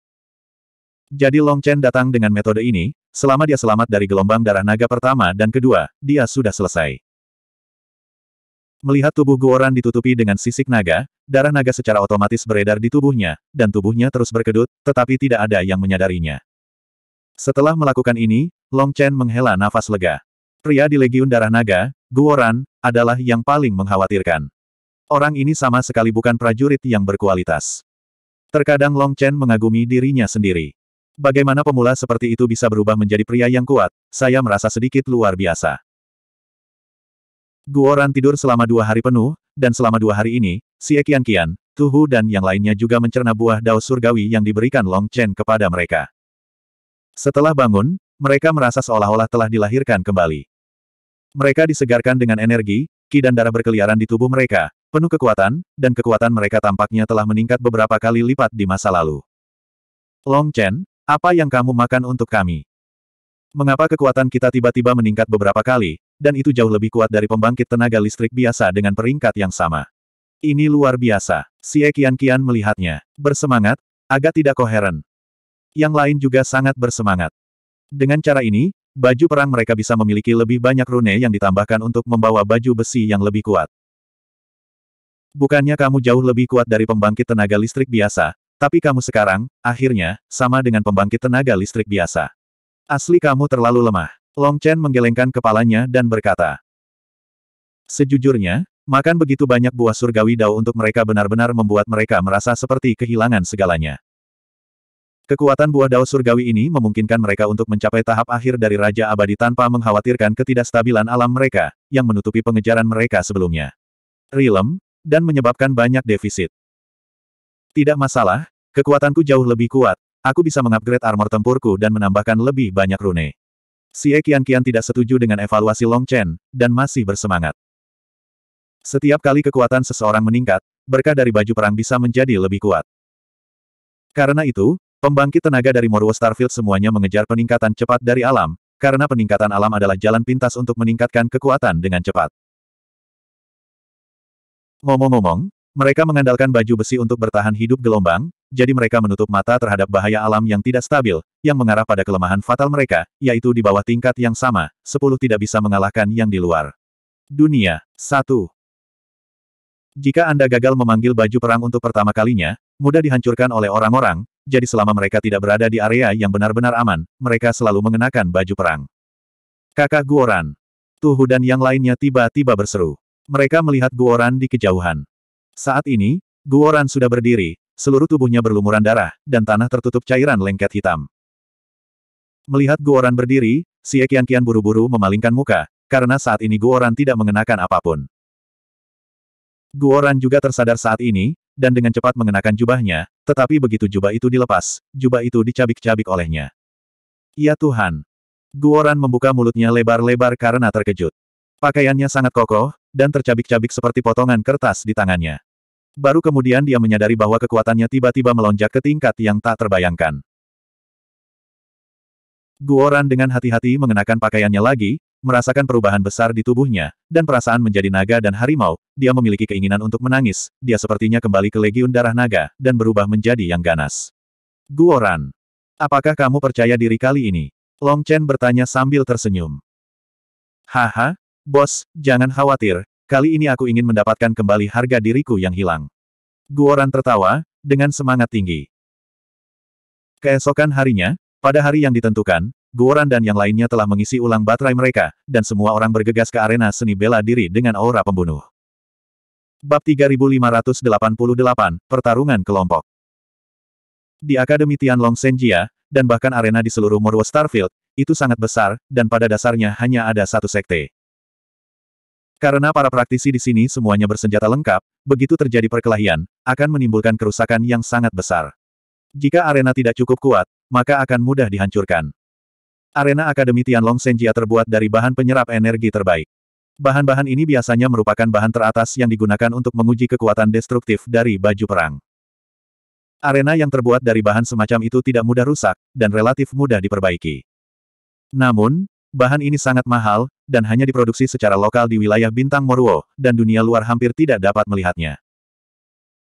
Jadi Long Chen datang dengan metode ini, Selama dia selamat dari gelombang darah naga pertama dan kedua, dia sudah selesai. Melihat tubuh Guoran ditutupi dengan sisik naga, darah naga secara otomatis beredar di tubuhnya, dan tubuhnya terus berkedut, tetapi tidak ada yang menyadarinya. Setelah melakukan ini, Long Chen menghela nafas lega. Pria di Legiun Darah Naga, Guoran, adalah yang paling mengkhawatirkan. Orang ini sama sekali bukan prajurit yang berkualitas. Terkadang Long Chen mengagumi dirinya sendiri. Bagaimana pemula seperti itu bisa berubah menjadi pria yang kuat, saya merasa sedikit luar biasa. Guoran tidur selama dua hari penuh, dan selama dua hari ini, si Ekian Kian, Tuhu dan yang lainnya juga mencerna buah dao surgawi yang diberikan Long Chen kepada mereka. Setelah bangun, mereka merasa seolah-olah telah dilahirkan kembali. Mereka disegarkan dengan energi, ki dan darah berkeliaran di tubuh mereka, penuh kekuatan, dan kekuatan mereka tampaknya telah meningkat beberapa kali lipat di masa lalu. Long Chen, apa yang kamu makan untuk kami? Mengapa kekuatan kita tiba-tiba meningkat beberapa kali, dan itu jauh lebih kuat dari pembangkit tenaga listrik biasa dengan peringkat yang sama? Ini luar biasa. Si kian Kian melihatnya. Bersemangat, agak tidak koheren. Yang lain juga sangat bersemangat. Dengan cara ini, baju perang mereka bisa memiliki lebih banyak rune yang ditambahkan untuk membawa baju besi yang lebih kuat. Bukannya kamu jauh lebih kuat dari pembangkit tenaga listrik biasa, tapi kamu sekarang, akhirnya, sama dengan pembangkit tenaga listrik biasa. Asli kamu terlalu lemah. Long Chen menggelengkan kepalanya dan berkata. Sejujurnya, makan begitu banyak buah surgawi dao untuk mereka benar-benar membuat mereka merasa seperti kehilangan segalanya. Kekuatan buah dao surgawi ini memungkinkan mereka untuk mencapai tahap akhir dari Raja Abadi tanpa mengkhawatirkan ketidakstabilan alam mereka, yang menutupi pengejaran mereka sebelumnya. Rilem, dan menyebabkan banyak defisit. Tidak masalah, kekuatanku jauh lebih kuat, aku bisa mengupgrade armor tempurku dan menambahkan lebih banyak rune. Si kian-kian tidak setuju dengan evaluasi Long Chen, dan masih bersemangat. Setiap kali kekuatan seseorang meningkat, berkah dari baju perang bisa menjadi lebih kuat. Karena itu, pembangkit tenaga dari Moruo Starfield semuanya mengejar peningkatan cepat dari alam, karena peningkatan alam adalah jalan pintas untuk meningkatkan kekuatan dengan cepat. Ngomong-ngomong, mereka mengandalkan baju besi untuk bertahan hidup gelombang, jadi mereka menutup mata terhadap bahaya alam yang tidak stabil, yang mengarah pada kelemahan fatal mereka, yaitu di bawah tingkat yang sama, sepuluh tidak bisa mengalahkan yang di luar. Dunia. satu. Jika Anda gagal memanggil baju perang untuk pertama kalinya, mudah dihancurkan oleh orang-orang, jadi selama mereka tidak berada di area yang benar-benar aman, mereka selalu mengenakan baju perang. Kakak Guoran. Tuhu dan yang lainnya tiba-tiba berseru. Mereka melihat Guoran di kejauhan. Saat ini, Guoran sudah berdiri, seluruh tubuhnya berlumuran darah, dan tanah tertutup cairan lengket hitam. Melihat Guoran berdiri, Xie Qianqian buru-buru memalingkan muka, karena saat ini Guoran tidak mengenakan apapun. Guoran juga tersadar saat ini, dan dengan cepat mengenakan jubahnya, tetapi begitu jubah itu dilepas, jubah itu dicabik-cabik olehnya. Ya Tuhan! Guoran membuka mulutnya lebar-lebar karena terkejut. Pakaiannya sangat kokoh, dan tercabik-cabik seperti potongan kertas di tangannya. Baru kemudian dia menyadari bahwa kekuatannya tiba-tiba melonjak ke tingkat yang tak terbayangkan. Guoran dengan hati-hati mengenakan pakaiannya lagi, merasakan perubahan besar di tubuhnya, dan perasaan menjadi naga dan harimau, dia memiliki keinginan untuk menangis, dia sepertinya kembali ke legiun darah naga, dan berubah menjadi yang ganas. Guoran. Apakah kamu percaya diri kali ini? Long Chen bertanya sambil tersenyum. Haha, bos, jangan khawatir, Kali ini aku ingin mendapatkan kembali harga diriku yang hilang. Guoran tertawa, dengan semangat tinggi. Keesokan harinya, pada hari yang ditentukan, Guoran dan yang lainnya telah mengisi ulang baterai mereka, dan semua orang bergegas ke arena seni bela diri dengan aura pembunuh. Bab 3588, Pertarungan Kelompok Di Akademi Tianlong Senjia, dan bahkan arena di seluruh Morwo Starfield, itu sangat besar, dan pada dasarnya hanya ada satu sekte. Karena para praktisi di sini semuanya bersenjata lengkap, begitu terjadi perkelahian, akan menimbulkan kerusakan yang sangat besar. Jika arena tidak cukup kuat, maka akan mudah dihancurkan. Arena Akademi Tianlong Senjia terbuat dari bahan penyerap energi terbaik. Bahan-bahan ini biasanya merupakan bahan teratas yang digunakan untuk menguji kekuatan destruktif dari baju perang. Arena yang terbuat dari bahan semacam itu tidak mudah rusak, dan relatif mudah diperbaiki. Namun, Bahan ini sangat mahal, dan hanya diproduksi secara lokal di wilayah bintang Moruo, dan dunia luar hampir tidak dapat melihatnya.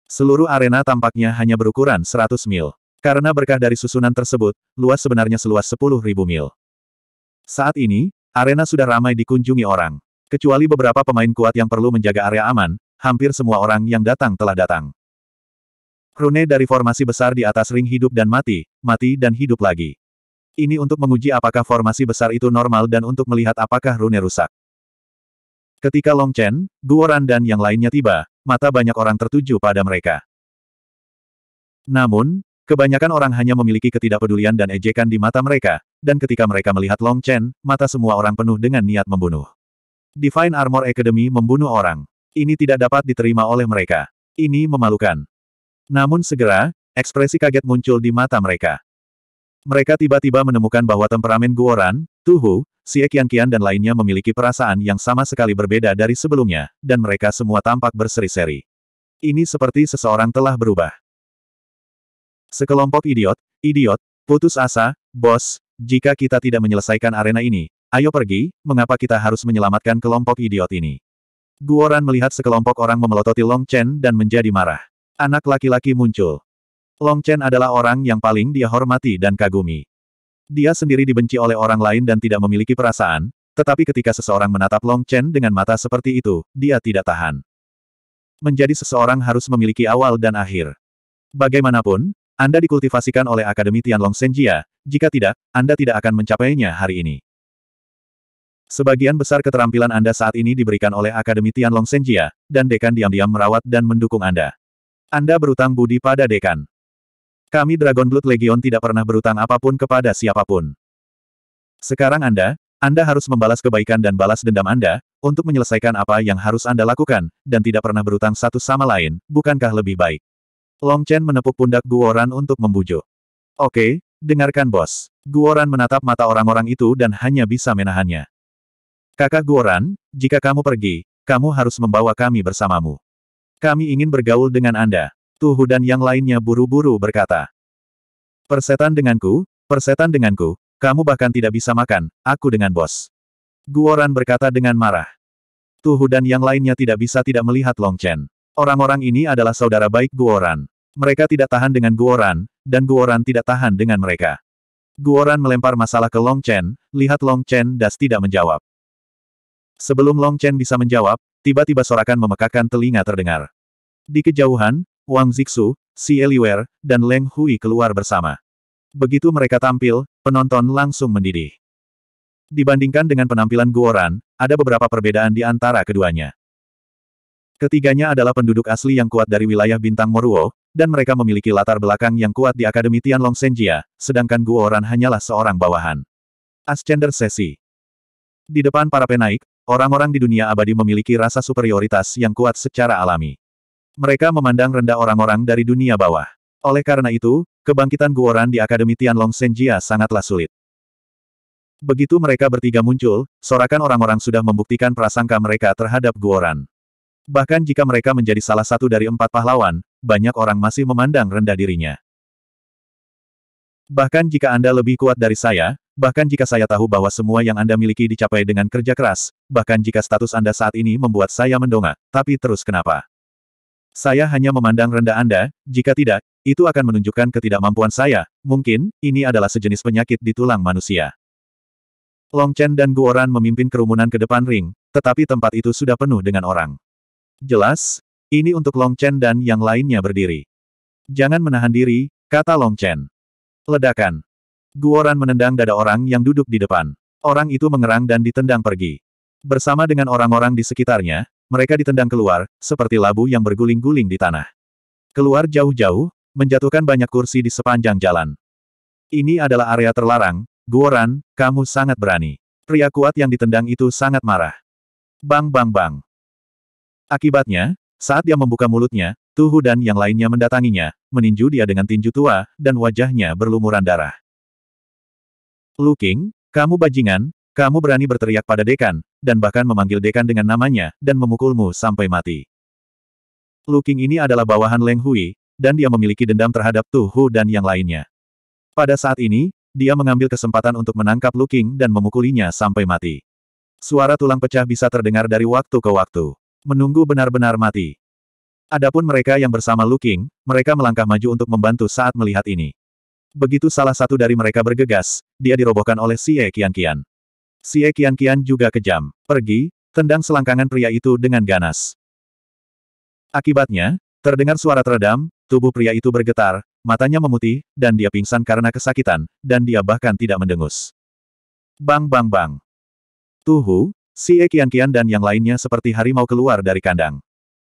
Seluruh arena tampaknya hanya berukuran 100 mil. Karena berkah dari susunan tersebut, luas sebenarnya seluas 10.000 mil. Saat ini, arena sudah ramai dikunjungi orang. Kecuali beberapa pemain kuat yang perlu menjaga area aman, hampir semua orang yang datang telah datang. Rune dari formasi besar di atas ring hidup dan mati, mati dan hidup lagi. Ini untuk menguji apakah formasi besar itu normal dan untuk melihat apakah rune rusak. Ketika Long Chen, Guoran dan yang lainnya tiba, mata banyak orang tertuju pada mereka. Namun, kebanyakan orang hanya memiliki ketidakpedulian dan ejekan di mata mereka, dan ketika mereka melihat Long Chen, mata semua orang penuh dengan niat membunuh. Divine Armor Academy membunuh orang. Ini tidak dapat diterima oleh mereka. Ini memalukan. Namun segera, ekspresi kaget muncul di mata mereka. Mereka tiba-tiba menemukan bahwa temperamen Guoran, Tuhu, Siekian-kian dan lainnya memiliki perasaan yang sama sekali berbeda dari sebelumnya, dan mereka semua tampak berseri-seri. Ini seperti seseorang telah berubah. Sekelompok idiot, idiot, putus asa, bos, jika kita tidak menyelesaikan arena ini, ayo pergi, mengapa kita harus menyelamatkan kelompok idiot ini? Guoran melihat sekelompok orang memelototi Long Chen dan menjadi marah. Anak laki-laki muncul. Long Chen adalah orang yang paling dia hormati dan kagumi. Dia sendiri dibenci oleh orang lain dan tidak memiliki perasaan, tetapi ketika seseorang menatap Long Chen dengan mata seperti itu, dia tidak tahan. Menjadi seseorang harus memiliki awal dan akhir. Bagaimanapun, Anda dikultivasikan oleh Akademi Tianlong Senjia, jika tidak, Anda tidak akan mencapainya hari ini. Sebagian besar keterampilan Anda saat ini diberikan oleh Akademi Tianlong Senjia, dan Dekan diam-diam merawat dan mendukung Anda. Anda berutang budi pada Dekan. Kami Dragon Blood Legion tidak pernah berutang apapun kepada siapapun. Sekarang Anda, Anda harus membalas kebaikan dan balas dendam Anda, untuk menyelesaikan apa yang harus Anda lakukan, dan tidak pernah berutang satu sama lain, bukankah lebih baik? Long Chen menepuk pundak Guoran untuk membujuk. Oke, dengarkan bos. Guoran menatap mata orang-orang itu dan hanya bisa menahannya. Kakak Guoran, jika kamu pergi, kamu harus membawa kami bersamamu. Kami ingin bergaul dengan Anda. Tu Hu dan yang lainnya buru-buru berkata. Persetan denganku, persetan denganku, kamu bahkan tidak bisa makan, aku dengan bos. Guoran berkata dengan marah. Tu Hu dan yang lainnya tidak bisa tidak melihat Long Chen. Orang-orang ini adalah saudara baik Guoran. Mereka tidak tahan dengan Guoran, dan Guoran tidak tahan dengan mereka. Guoran melempar masalah ke Long Chen, lihat Long Chen das tidak menjawab. Sebelum Long Chen bisa menjawab, tiba-tiba sorakan memekakan telinga terdengar. Di kejauhan, Wang Zixu, Si Eliwer, dan Leng Hui keluar bersama. Begitu mereka tampil, penonton langsung mendidih. Dibandingkan dengan penampilan Guoran, ada beberapa perbedaan di antara keduanya. Ketiganya adalah penduduk asli yang kuat dari wilayah Bintang Moruo, dan mereka memiliki latar belakang yang kuat di Akademi Tianlong Senjia, sedangkan Guoran hanyalah seorang bawahan. Ascender Sesi Di depan para penaik, orang-orang di dunia abadi memiliki rasa superioritas yang kuat secara alami. Mereka memandang rendah orang-orang dari dunia bawah. Oleh karena itu, kebangkitan Guoran di Akademi Tianlong Senjia sangatlah sulit. Begitu mereka bertiga muncul, sorakan orang-orang sudah membuktikan prasangka mereka terhadap Guoran. Bahkan jika mereka menjadi salah satu dari empat pahlawan, banyak orang masih memandang rendah dirinya. Bahkan jika Anda lebih kuat dari saya, bahkan jika saya tahu bahwa semua yang Anda miliki dicapai dengan kerja keras, bahkan jika status Anda saat ini membuat saya mendongak, tapi terus kenapa? Saya hanya memandang rendah Anda, jika tidak, itu akan menunjukkan ketidakmampuan saya, mungkin, ini adalah sejenis penyakit di tulang manusia. Long Chen dan Guoran memimpin kerumunan ke depan ring, tetapi tempat itu sudah penuh dengan orang. Jelas, ini untuk Long Chen dan yang lainnya berdiri. Jangan menahan diri, kata Long Chen. Ledakan. Guoran menendang dada orang yang duduk di depan. Orang itu mengerang dan ditendang pergi. Bersama dengan orang-orang di sekitarnya, mereka ditendang keluar, seperti labu yang berguling-guling di tanah. Keluar jauh-jauh, menjatuhkan banyak kursi di sepanjang jalan. Ini adalah area terlarang, Guoran, kamu sangat berani. Pria kuat yang ditendang itu sangat marah. Bang bang bang. Akibatnya, saat dia membuka mulutnya, Tuhu dan yang lainnya mendatanginya, meninju dia dengan tinju tua, dan wajahnya berlumuran darah. Luking, kamu bajingan, kamu berani berteriak pada dekan, dan bahkan memanggil dekan dengan namanya, dan memukulmu sampai mati. Lu Qing ini adalah bawahan Leng Hui, dan dia memiliki dendam terhadap Tu Hu dan yang lainnya. Pada saat ini, dia mengambil kesempatan untuk menangkap Lu Qing dan memukulinya sampai mati. Suara tulang pecah bisa terdengar dari waktu ke waktu. Menunggu benar-benar mati. Adapun mereka yang bersama Lu Qing, mereka melangkah maju untuk membantu saat melihat ini. Begitu salah satu dari mereka bergegas, dia dirobohkan oleh Kian Kian. Si Ekian Kian juga kejam. Pergi, tendang selangkangan pria itu dengan ganas. Akibatnya, terdengar suara teredam, tubuh pria itu bergetar, matanya memutih, dan dia pingsan karena kesakitan, dan dia bahkan tidak mendengus. Bang bang bang. Tuhu, si kian Kian dan yang lainnya seperti harimau keluar dari kandang.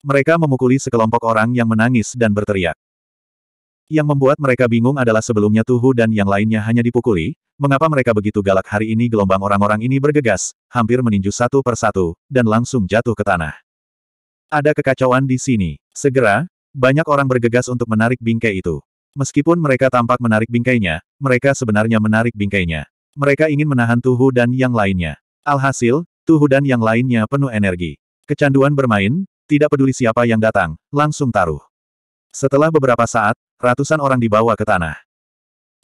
Mereka memukuli sekelompok orang yang menangis dan berteriak. Yang membuat mereka bingung adalah sebelumnya Tuhu dan yang lainnya hanya dipukuli, mengapa mereka begitu galak hari ini gelombang orang-orang ini bergegas, hampir meninju satu persatu, dan langsung jatuh ke tanah. Ada kekacauan di sini. Segera, banyak orang bergegas untuk menarik bingkai itu. Meskipun mereka tampak menarik bingkainya, mereka sebenarnya menarik bingkainya. Mereka ingin menahan Tuhu dan yang lainnya. Alhasil, Tuhu dan yang lainnya penuh energi. Kecanduan bermain, tidak peduli siapa yang datang, langsung taruh. Setelah beberapa saat, ratusan orang dibawa ke tanah.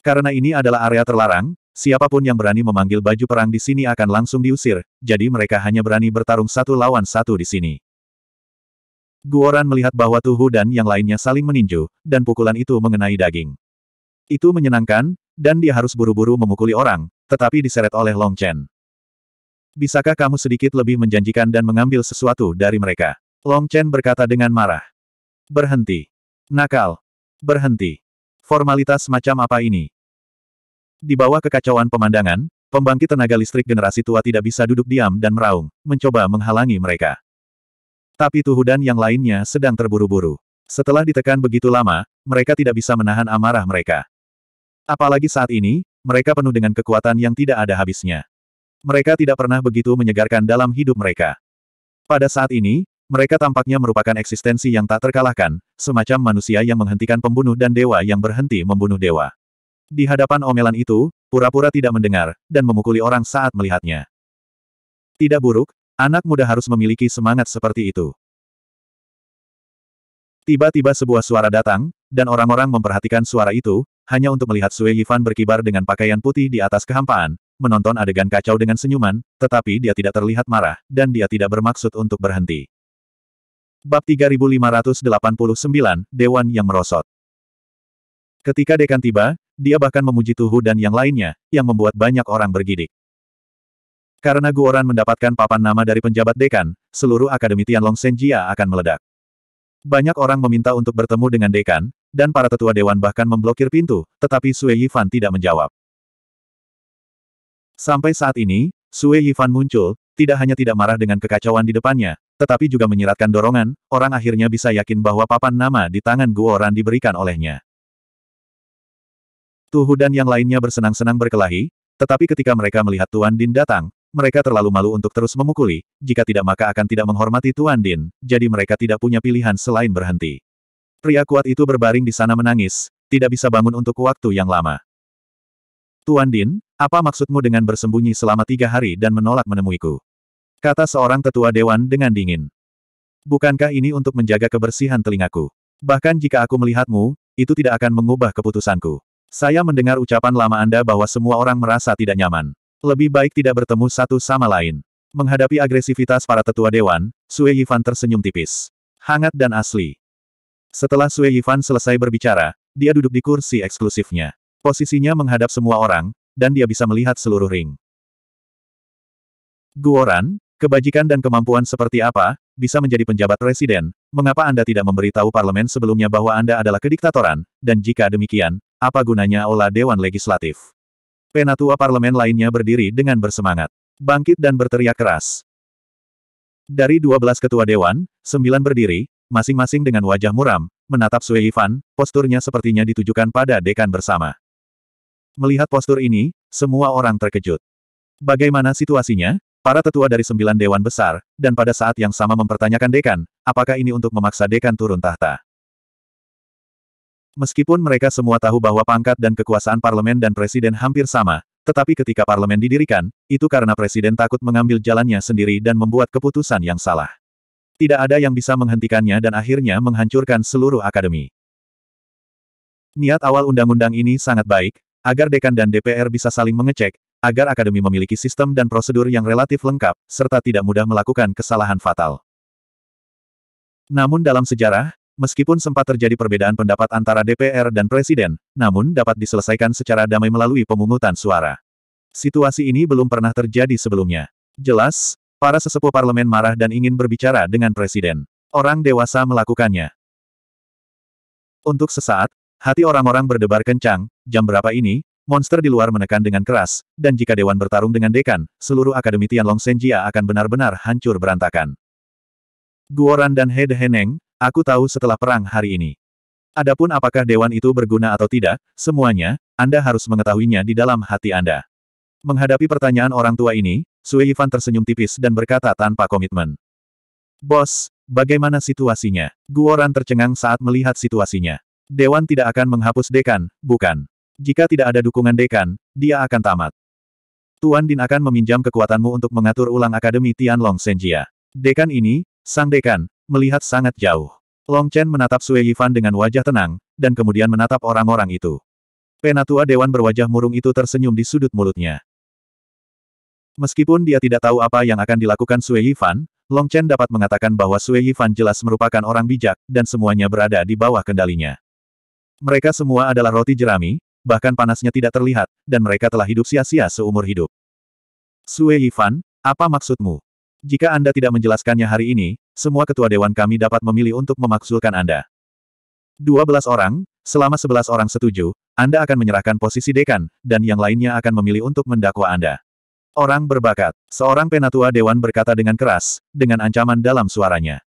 Karena ini adalah area terlarang, siapapun yang berani memanggil baju perang di sini akan langsung diusir, jadi mereka hanya berani bertarung satu lawan satu di sini. Guoran melihat bahwa Tuhu dan yang lainnya saling meninju, dan pukulan itu mengenai daging. Itu menyenangkan, dan dia harus buru-buru memukuli orang, tetapi diseret oleh Long Chen. Bisakah kamu sedikit lebih menjanjikan dan mengambil sesuatu dari mereka? Long Chen berkata dengan marah. Berhenti. Nakal, Berhenti. Formalitas macam apa ini? Di bawah kekacauan pemandangan, pembangkit tenaga listrik generasi tua tidak bisa duduk diam dan meraung, mencoba menghalangi mereka. Tapi tuhudan yang lainnya sedang terburu-buru. Setelah ditekan begitu lama, mereka tidak bisa menahan amarah mereka. Apalagi saat ini, mereka penuh dengan kekuatan yang tidak ada habisnya. Mereka tidak pernah begitu menyegarkan dalam hidup mereka. Pada saat ini, mereka tampaknya merupakan eksistensi yang tak terkalahkan, semacam manusia yang menghentikan pembunuh dan dewa yang berhenti membunuh dewa. Di hadapan omelan itu, pura-pura tidak mendengar, dan memukuli orang saat melihatnya. Tidak buruk, anak muda harus memiliki semangat seperti itu. Tiba-tiba sebuah suara datang, dan orang-orang memperhatikan suara itu, hanya untuk melihat Sue Yifan berkibar dengan pakaian putih di atas kehampaan, menonton adegan kacau dengan senyuman, tetapi dia tidak terlihat marah, dan dia tidak bermaksud untuk berhenti. Bab 3589, Dewan yang merosot. Ketika Dekan tiba, dia bahkan memuji Tuhu dan yang lainnya, yang membuat banyak orang bergidik. Karena Guoran mendapatkan papan nama dari penjabat Dekan, seluruh Akademi Tianlong Senjia akan meledak. Banyak orang meminta untuk bertemu dengan Dekan, dan para tetua Dewan bahkan memblokir pintu, tetapi Sue Yifan tidak menjawab. Sampai saat ini, Sue Yifan muncul, tidak hanya tidak marah dengan kekacauan di depannya, tetapi juga menyiratkan dorongan, orang akhirnya bisa yakin bahwa papan nama di tangan Ran diberikan olehnya. Tuhu dan yang lainnya bersenang-senang berkelahi, tetapi ketika mereka melihat Tuan Din datang, mereka terlalu malu untuk terus memukuli, jika tidak maka akan tidak menghormati Tuan Din, jadi mereka tidak punya pilihan selain berhenti. Pria kuat itu berbaring di sana menangis, tidak bisa bangun untuk waktu yang lama. Tuan Din, apa maksudmu dengan bersembunyi selama tiga hari dan menolak menemuiku? Kata seorang tetua dewan dengan dingin. Bukankah ini untuk menjaga kebersihan telingaku? Bahkan jika aku melihatmu, itu tidak akan mengubah keputusanku. Saya mendengar ucapan lama Anda bahwa semua orang merasa tidak nyaman. Lebih baik tidak bertemu satu sama lain. Menghadapi agresivitas para tetua dewan, Sue Yifan tersenyum tipis. Hangat dan asli. Setelah Sue Yifan selesai berbicara, dia duduk di kursi eksklusifnya. Posisinya menghadap semua orang, dan dia bisa melihat seluruh ring. Guoran, Kebajikan dan kemampuan seperti apa, bisa menjadi penjabat presiden, mengapa Anda tidak memberitahu parlemen sebelumnya bahwa Anda adalah kediktatoran, dan jika demikian, apa gunanya olah Dewan Legislatif? Penatua parlemen lainnya berdiri dengan bersemangat. Bangkit dan berteriak keras. Dari 12 ketua dewan, 9 berdiri, masing-masing dengan wajah muram, menatap Sui Yifan, posturnya sepertinya ditujukan pada dekan bersama. Melihat postur ini, semua orang terkejut. Bagaimana situasinya? Para tetua dari sembilan dewan besar, dan pada saat yang sama mempertanyakan dekan, apakah ini untuk memaksa dekan turun tahta. Meskipun mereka semua tahu bahwa pangkat dan kekuasaan parlemen dan presiden hampir sama, tetapi ketika parlemen didirikan, itu karena presiden takut mengambil jalannya sendiri dan membuat keputusan yang salah. Tidak ada yang bisa menghentikannya dan akhirnya menghancurkan seluruh akademi. Niat awal undang-undang ini sangat baik, agar dekan dan DPR bisa saling mengecek, agar akademi memiliki sistem dan prosedur yang relatif lengkap, serta tidak mudah melakukan kesalahan fatal. Namun dalam sejarah, meskipun sempat terjadi perbedaan pendapat antara DPR dan Presiden, namun dapat diselesaikan secara damai melalui pemungutan suara. Situasi ini belum pernah terjadi sebelumnya. Jelas, para sesepuh parlemen marah dan ingin berbicara dengan Presiden. Orang dewasa melakukannya. Untuk sesaat, hati orang-orang berdebar kencang, jam berapa ini, Monster di luar menekan dengan keras, dan jika Dewan bertarung dengan Dekan, seluruh Akademi Tianlong Senjia akan benar-benar hancur berantakan. Guoran dan He Heneng, aku tahu setelah perang hari ini. Adapun apakah Dewan itu berguna atau tidak, semuanya, Anda harus mengetahuinya di dalam hati Anda. Menghadapi pertanyaan orang tua ini, Sui Yifan tersenyum tipis dan berkata tanpa komitmen. Bos, bagaimana situasinya? Guoran tercengang saat melihat situasinya. Dewan tidak akan menghapus Dekan, bukan? Jika tidak ada dukungan dekan, dia akan tamat. Tuan Din akan meminjam kekuatanmu untuk mengatur ulang Akademi Tianlong Senjia. Dekan ini, sang dekan, melihat sangat jauh. Long Chen menatap Sue Yifan dengan wajah tenang, dan kemudian menatap orang-orang itu. Penatua Dewan berwajah murung itu tersenyum di sudut mulutnya. Meskipun dia tidak tahu apa yang akan dilakukan Sue Yifan, Long Chen dapat mengatakan bahwa Sue Yifan jelas merupakan orang bijak, dan semuanya berada di bawah kendalinya. Mereka semua adalah roti jerami, bahkan panasnya tidak terlihat, dan mereka telah hidup sia-sia seumur hidup. Sue Yifan, apa maksudmu? Jika Anda tidak menjelaskannya hari ini, semua ketua dewan kami dapat memilih untuk memaksulkan Anda. 12 orang, selama 11 orang setuju, Anda akan menyerahkan posisi dekan, dan yang lainnya akan memilih untuk mendakwa Anda. Orang berbakat, seorang penatua dewan berkata dengan keras, dengan ancaman dalam suaranya.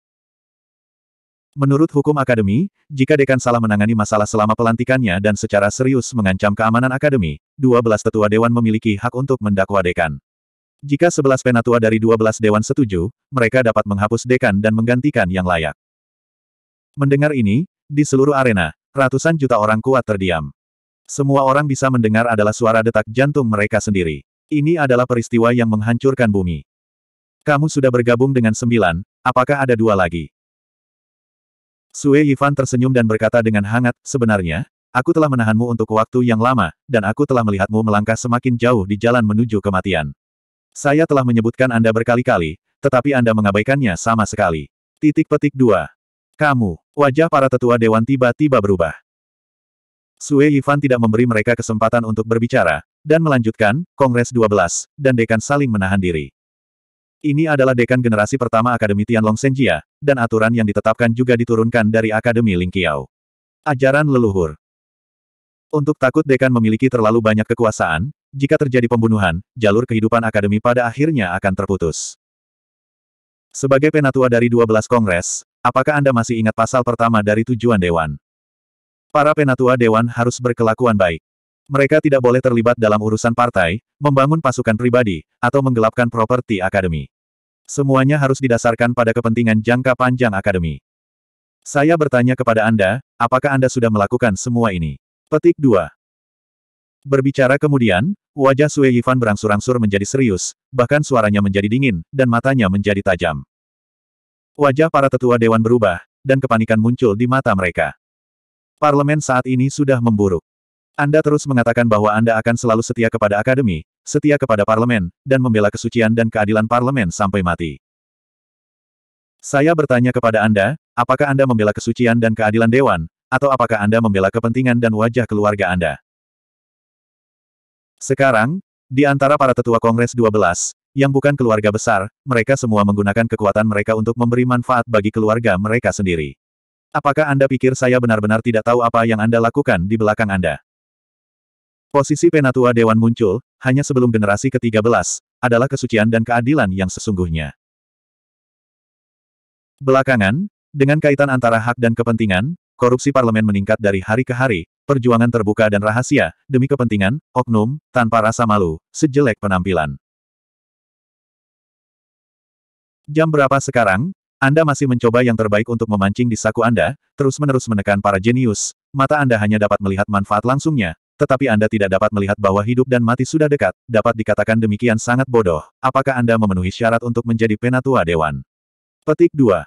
Menurut hukum akademi, jika dekan salah menangani masalah selama pelantikannya dan secara serius mengancam keamanan akademi, 12 tetua dewan memiliki hak untuk mendakwa dekan. Jika 11 penatua dari 12 dewan setuju, mereka dapat menghapus dekan dan menggantikan yang layak. Mendengar ini, di seluruh arena, ratusan juta orang kuat terdiam. Semua orang bisa mendengar adalah suara detak jantung mereka sendiri. Ini adalah peristiwa yang menghancurkan bumi. Kamu sudah bergabung dengan sembilan, apakah ada dua lagi? Sue Yifan tersenyum dan berkata dengan hangat, sebenarnya, aku telah menahanmu untuk waktu yang lama, dan aku telah melihatmu melangkah semakin jauh di jalan menuju kematian. Saya telah menyebutkan Anda berkali-kali, tetapi Anda mengabaikannya sama sekali. Titik petik 2. Kamu, wajah para tetua dewan tiba-tiba berubah. Sue Yifan tidak memberi mereka kesempatan untuk berbicara, dan melanjutkan, Kongres 12, dan Dekan saling menahan diri. Ini adalah dekan generasi pertama Akademi Tianlong Senjia, dan aturan yang ditetapkan juga diturunkan dari Akademi Lingqiao. Ajaran leluhur. Untuk takut dekan memiliki terlalu banyak kekuasaan, jika terjadi pembunuhan, jalur kehidupan akademi pada akhirnya akan terputus. Sebagai penatua dari 12 kongres, apakah Anda masih ingat pasal pertama dari tujuan dewan? Para penatua dewan harus berkelakuan baik. Mereka tidak boleh terlibat dalam urusan partai, membangun pasukan pribadi, atau menggelapkan properti akademi. Semuanya harus didasarkan pada kepentingan jangka panjang akademi. Saya bertanya kepada Anda, apakah Anda sudah melakukan semua ini? Petik 2. Berbicara kemudian, wajah Sue Yifan berangsur-angsur menjadi serius, bahkan suaranya menjadi dingin, dan matanya menjadi tajam. Wajah para tetua dewan berubah, dan kepanikan muncul di mata mereka. Parlemen saat ini sudah memburuk. Anda terus mengatakan bahwa Anda akan selalu setia kepada akademi, setia kepada parlemen, dan membela kesucian dan keadilan parlemen sampai mati. Saya bertanya kepada Anda, apakah Anda membela kesucian dan keadilan dewan, atau apakah Anda membela kepentingan dan wajah keluarga Anda? Sekarang, di antara para tetua Kongres 12, yang bukan keluarga besar, mereka semua menggunakan kekuatan mereka untuk memberi manfaat bagi keluarga mereka sendiri. Apakah Anda pikir saya benar-benar tidak tahu apa yang Anda lakukan di belakang Anda? Posisi Penatua Dewan muncul, hanya sebelum generasi ke-13, adalah kesucian dan keadilan yang sesungguhnya. Belakangan, dengan kaitan antara hak dan kepentingan, korupsi parlemen meningkat dari hari ke hari, perjuangan terbuka dan rahasia, demi kepentingan, oknum, tanpa rasa malu, sejelek penampilan. Jam berapa sekarang? Anda masih mencoba yang terbaik untuk memancing di saku Anda, terus-menerus menekan para jenius, mata Anda hanya dapat melihat manfaat langsungnya, tetapi Anda tidak dapat melihat bahwa hidup dan mati sudah dekat, dapat dikatakan demikian sangat bodoh. Apakah Anda memenuhi syarat untuk menjadi penatua dewan? Petik 2.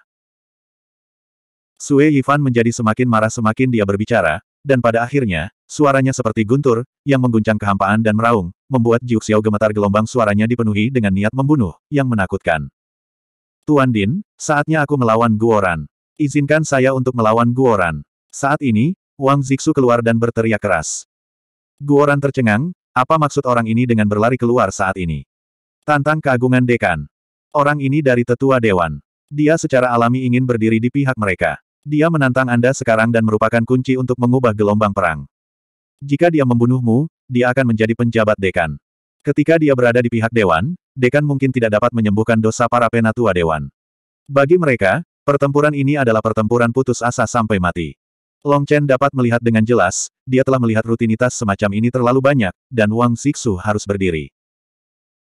Sue Yifan menjadi semakin marah semakin dia berbicara, dan pada akhirnya, suaranya seperti guntur, yang mengguncang kehampaan dan meraung, membuat jiu xiao gemetar gelombang suaranya dipenuhi dengan niat membunuh, yang menakutkan. Tuan Din, saatnya aku melawan Guoran. Izinkan saya untuk melawan Guoran. Saat ini, Wang Zixu keluar dan berteriak keras. Guoran tercengang, apa maksud orang ini dengan berlari keluar saat ini? Tantang keagungan dekan. Orang ini dari tetua dewan. Dia secara alami ingin berdiri di pihak mereka. Dia menantang Anda sekarang dan merupakan kunci untuk mengubah gelombang perang. Jika dia membunuhmu, dia akan menjadi penjabat dekan. Ketika dia berada di pihak dewan, dekan mungkin tidak dapat menyembuhkan dosa para penatua dewan. Bagi mereka, pertempuran ini adalah pertempuran putus asa sampai mati. Long Chen dapat melihat dengan jelas, dia telah melihat rutinitas semacam ini terlalu banyak, dan Wang Siksu harus berdiri.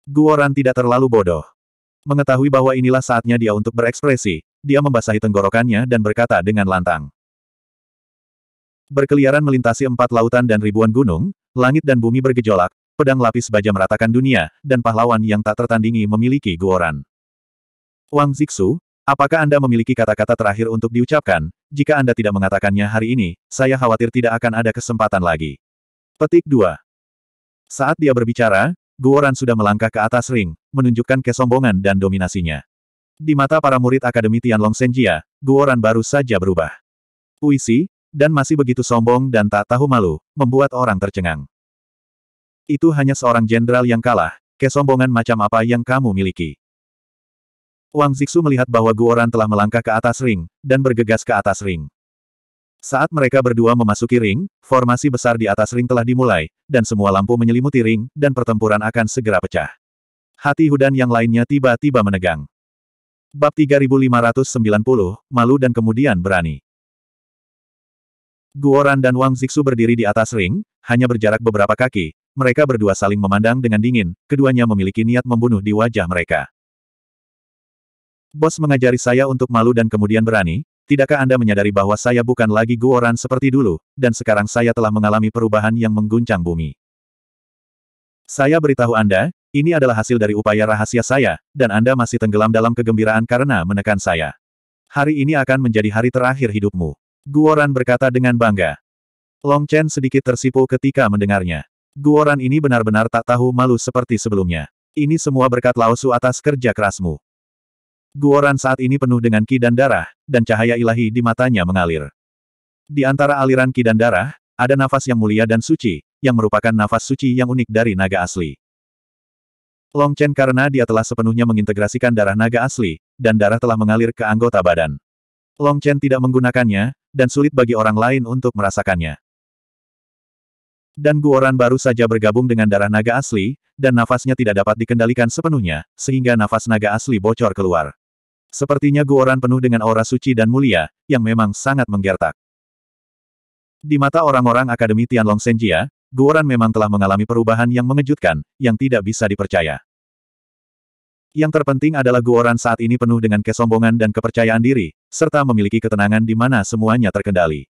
Guoran tidak terlalu bodoh. Mengetahui bahwa inilah saatnya dia untuk berekspresi, dia membasahi tenggorokannya dan berkata dengan lantang. Berkeliaran melintasi empat lautan dan ribuan gunung, langit dan bumi bergejolak, pedang lapis baja meratakan dunia, dan pahlawan yang tak tertandingi memiliki Guoran. Wang Zixu, Apakah Anda memiliki kata-kata terakhir untuk diucapkan? Jika Anda tidak mengatakannya hari ini, saya khawatir tidak akan ada kesempatan lagi. Petik 2. Saat dia berbicara, Guoran sudah melangkah ke atas ring, menunjukkan kesombongan dan dominasinya. Di mata para murid Akademi Tianlong Senjia, ya, Guoran baru saja berubah. Puisi, dan masih begitu sombong dan tak tahu malu, membuat orang tercengang. Itu hanya seorang jenderal yang kalah, kesombongan macam apa yang kamu miliki. Wang Zixu melihat bahwa Guoran telah melangkah ke atas ring, dan bergegas ke atas ring. Saat mereka berdua memasuki ring, formasi besar di atas ring telah dimulai, dan semua lampu menyelimuti ring, dan pertempuran akan segera pecah. Hati Hudan yang lainnya tiba-tiba menegang. Bab 3590, Malu dan Kemudian Berani Guoran dan Wang Zixu berdiri di atas ring, hanya berjarak beberapa kaki, mereka berdua saling memandang dengan dingin, keduanya memiliki niat membunuh di wajah mereka. Bos mengajari saya untuk malu dan kemudian berani, tidakkah Anda menyadari bahwa saya bukan lagi guoran seperti dulu, dan sekarang saya telah mengalami perubahan yang mengguncang bumi. Saya beritahu Anda, ini adalah hasil dari upaya rahasia saya, dan Anda masih tenggelam dalam kegembiraan karena menekan saya. Hari ini akan menjadi hari terakhir hidupmu. Guoran berkata dengan bangga. Long Chen sedikit tersipu ketika mendengarnya. Guoran ini benar-benar tak tahu malu seperti sebelumnya. Ini semua berkat Laosu atas kerja kerasmu. Guoran saat ini penuh dengan ki dan darah, dan cahaya ilahi di matanya mengalir. Di antara aliran ki dan darah, ada nafas yang mulia dan suci, yang merupakan nafas suci yang unik dari naga asli. Long Chen karena dia telah sepenuhnya mengintegrasikan darah naga asli, dan darah telah mengalir ke anggota badan. Long Chen tidak menggunakannya, dan sulit bagi orang lain untuk merasakannya. Dan Guoran baru saja bergabung dengan darah naga asli, dan nafasnya tidak dapat dikendalikan sepenuhnya, sehingga nafas naga asli bocor keluar. Sepertinya guoran penuh dengan aura suci dan mulia, yang memang sangat menggertak. Di mata orang-orang Akademi Tianlong Senjia, guoran memang telah mengalami perubahan yang mengejutkan, yang tidak bisa dipercaya. Yang terpenting adalah guoran saat ini penuh dengan kesombongan dan kepercayaan diri, serta memiliki ketenangan di mana semuanya terkendali.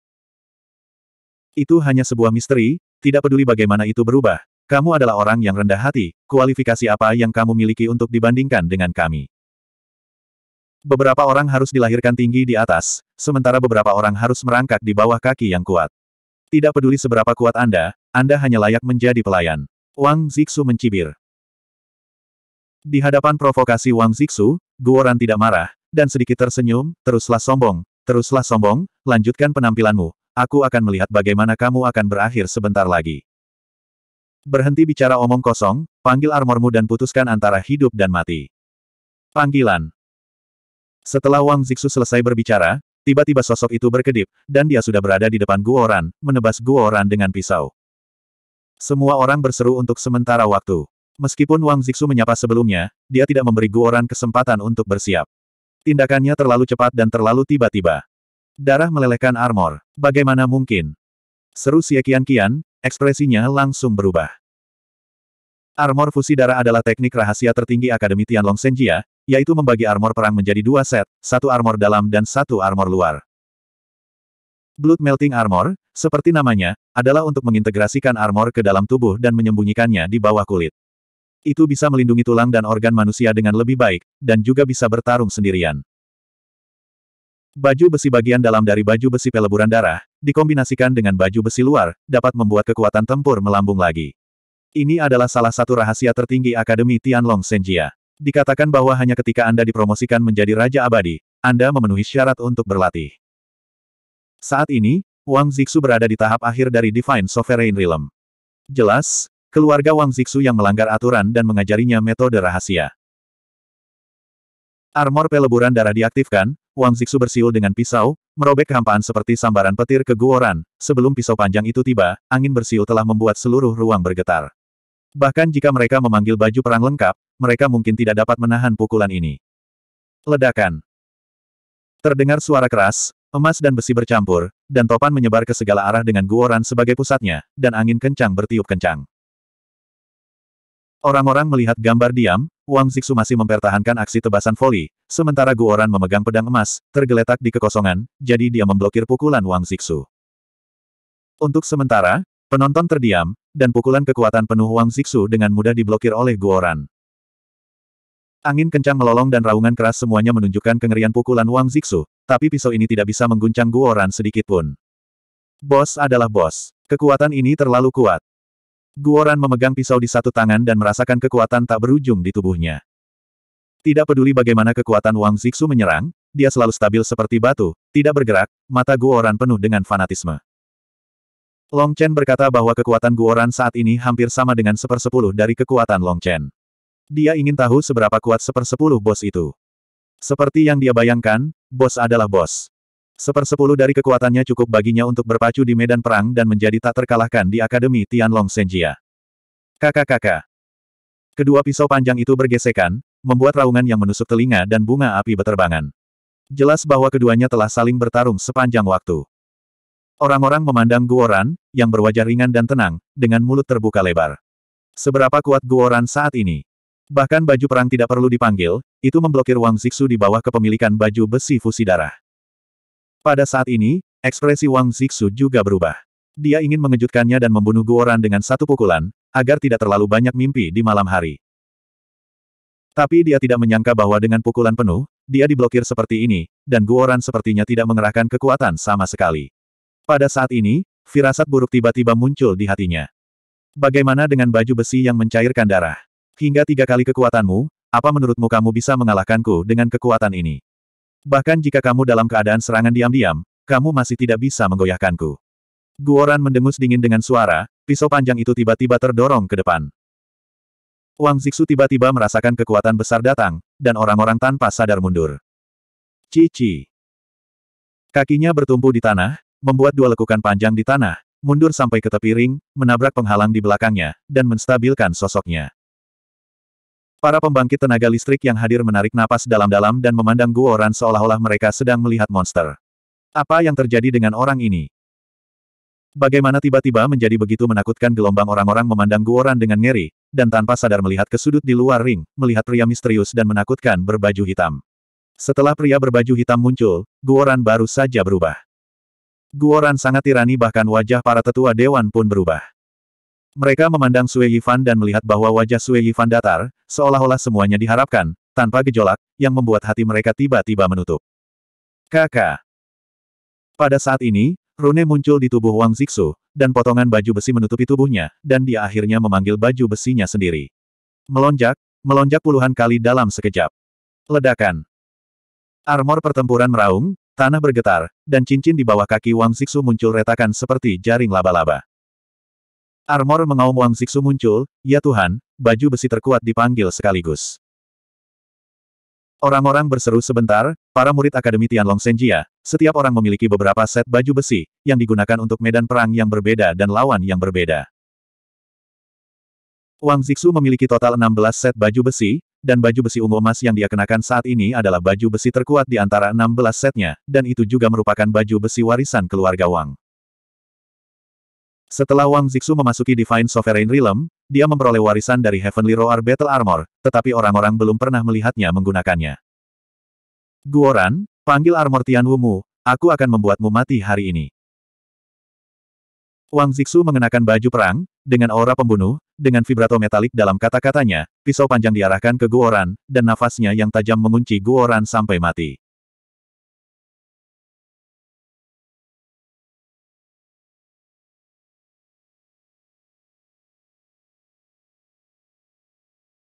Itu hanya sebuah misteri, tidak peduli bagaimana itu berubah, kamu adalah orang yang rendah hati, kualifikasi apa yang kamu miliki untuk dibandingkan dengan kami. Beberapa orang harus dilahirkan tinggi di atas, sementara beberapa orang harus merangkak di bawah kaki yang kuat. Tidak peduli seberapa kuat Anda, Anda hanya layak menjadi pelayan. Wang Zixu mencibir. Di hadapan provokasi Wang Zixu, Guoran tidak marah, dan sedikit tersenyum, teruslah sombong, teruslah sombong, lanjutkan penampilanmu, aku akan melihat bagaimana kamu akan berakhir sebentar lagi. Berhenti bicara omong kosong, panggil armormu dan putuskan antara hidup dan mati. Panggilan. Setelah Wang Zixu selesai berbicara, tiba-tiba sosok itu berkedip, dan dia sudah berada di depan Guoran, menebas Guoran dengan pisau. Semua orang berseru untuk sementara waktu. Meskipun Wang Zixu menyapa sebelumnya, dia tidak memberi Guoran kesempatan untuk bersiap. Tindakannya terlalu cepat dan terlalu tiba-tiba. Darah melelehkan armor. Bagaimana mungkin? Seru Xie Qian ekspresinya langsung berubah. Armor fusi darah adalah teknik rahasia tertinggi Akademi Tianlong Senjia, yaitu membagi armor perang menjadi dua set, satu armor dalam dan satu armor luar. Blood Melting Armor, seperti namanya, adalah untuk mengintegrasikan armor ke dalam tubuh dan menyembunyikannya di bawah kulit. Itu bisa melindungi tulang dan organ manusia dengan lebih baik, dan juga bisa bertarung sendirian. Baju besi bagian dalam dari baju besi peleburan darah, dikombinasikan dengan baju besi luar, dapat membuat kekuatan tempur melambung lagi. Ini adalah salah satu rahasia tertinggi Akademi Tianlong Senjia. Dikatakan bahwa hanya ketika Anda dipromosikan menjadi Raja Abadi, Anda memenuhi syarat untuk berlatih. Saat ini, Wang Zixu berada di tahap akhir dari Divine Sovereign Realm. Jelas, keluarga Wang Zixu yang melanggar aturan dan mengajarinya metode rahasia. Armor peleburan darah diaktifkan, Wang Zixu bersiul dengan pisau, merobek kehampaan seperti sambaran petir ke guoran. Sebelum pisau panjang itu tiba, angin bersiul telah membuat seluruh ruang bergetar. Bahkan jika mereka memanggil baju perang lengkap, mereka mungkin tidak dapat menahan pukulan ini. Ledakan. Terdengar suara keras, emas dan besi bercampur, dan topan menyebar ke segala arah dengan guoran sebagai pusatnya, dan angin kencang bertiup kencang. Orang-orang melihat gambar diam, Wang Zixu masih mempertahankan aksi tebasan voli, sementara guoran memegang pedang emas, tergeletak di kekosongan, jadi dia memblokir pukulan Wang Zixu. Untuk sementara, Penonton terdiam, dan pukulan kekuatan penuh Wang Zixu dengan mudah diblokir oleh Guoran. Angin kencang melolong dan raungan keras semuanya menunjukkan kengerian pukulan Wang Zixu, tapi pisau ini tidak bisa mengguncang Guoran sedikitpun. Bos adalah bos. Kekuatan ini terlalu kuat. Guoran memegang pisau di satu tangan dan merasakan kekuatan tak berujung di tubuhnya. Tidak peduli bagaimana kekuatan Wang Zixu menyerang, dia selalu stabil seperti batu, tidak bergerak, mata Guoran penuh dengan fanatisme. Long Chen berkata bahwa kekuatan Guoran saat ini hampir sama dengan sepersepuluh dari kekuatan Long Chen. Dia ingin tahu seberapa kuat sepersepuluh bos itu. Seperti yang dia bayangkan, bos adalah bos. Sepersepuluh dari kekuatannya cukup baginya untuk berpacu di medan perang dan menjadi tak terkalahkan di Akademi Tianlong Senjia. Kakak-kakak. Kedua pisau panjang itu bergesekan, membuat raungan yang menusuk telinga dan bunga api beterbangan. Jelas bahwa keduanya telah saling bertarung sepanjang waktu. Orang-orang memandang Guoran, yang berwajah ringan dan tenang, dengan mulut terbuka lebar. Seberapa kuat Guoran saat ini? Bahkan baju perang tidak perlu dipanggil, itu memblokir Wang Zixu di bawah kepemilikan baju besi fusi darah. Pada saat ini, ekspresi Wang Zixu juga berubah. Dia ingin mengejutkannya dan membunuh Guoran dengan satu pukulan, agar tidak terlalu banyak mimpi di malam hari. Tapi dia tidak menyangka bahwa dengan pukulan penuh, dia diblokir seperti ini, dan Guoran sepertinya tidak mengerahkan kekuatan sama sekali. Pada saat ini, firasat buruk tiba-tiba muncul di hatinya. Bagaimana dengan baju besi yang mencairkan darah? Hingga tiga kali kekuatanmu, apa menurutmu kamu bisa mengalahkanku dengan kekuatan ini? Bahkan jika kamu dalam keadaan serangan diam-diam, kamu masih tidak bisa menggoyahkanku. Guoran mendengus dingin dengan suara, pisau panjang itu tiba-tiba terdorong ke depan. Wang Zixu tiba-tiba merasakan kekuatan besar datang, dan orang-orang tanpa sadar mundur. Cici. Kakinya bertumpu di tanah, membuat dua lekukan panjang di tanah, mundur sampai ke tepi ring, menabrak penghalang di belakangnya, dan menstabilkan sosoknya. Para pembangkit tenaga listrik yang hadir menarik napas dalam-dalam dan memandang Ran seolah-olah mereka sedang melihat monster. Apa yang terjadi dengan orang ini? Bagaimana tiba-tiba menjadi begitu menakutkan gelombang orang-orang memandang Ran dengan ngeri, dan tanpa sadar melihat ke sudut di luar ring, melihat pria misterius dan menakutkan berbaju hitam. Setelah pria berbaju hitam muncul, Ran baru saja berubah. Guoran sangat tirani bahkan wajah para tetua dewan pun berubah. Mereka memandang Sue Yifan dan melihat bahwa wajah Sue Yifan datar, seolah-olah semuanya diharapkan, tanpa gejolak, yang membuat hati mereka tiba-tiba menutup. Kakak. Pada saat ini, Rune muncul di tubuh Wang Zixu, dan potongan baju besi menutupi tubuhnya, dan dia akhirnya memanggil baju besinya sendiri. Melonjak, melonjak puluhan kali dalam sekejap. Ledakan. Armor pertempuran meraung, Tanah bergetar, dan cincin di bawah kaki Wang Siksu muncul retakan seperti jaring laba-laba. Armor mengaum Wang Siksu muncul, ya Tuhan, baju besi terkuat dipanggil sekaligus. Orang-orang berseru sebentar, para murid Akademi Tianlong Senjia, setiap orang memiliki beberapa set baju besi, yang digunakan untuk medan perang yang berbeda dan lawan yang berbeda. Wang Zixu memiliki total 16 set baju besi, dan baju besi ungu emas yang dia kenakan saat ini adalah baju besi terkuat di antara 16 setnya, dan itu juga merupakan baju besi warisan keluarga Wang. Setelah Wang Zixu memasuki Divine Sovereign Realm, dia memperoleh warisan dari Heavenly Roar Battle Armor, tetapi orang-orang belum pernah melihatnya menggunakannya. Guoran, panggil armor Wumu, aku akan membuatmu mati hari ini. Wang Zixu mengenakan baju perang, dengan aura pembunuh, dengan vibrato metalik dalam kata-katanya, pisau panjang diarahkan ke Guoran, dan nafasnya yang tajam mengunci Guoran sampai mati.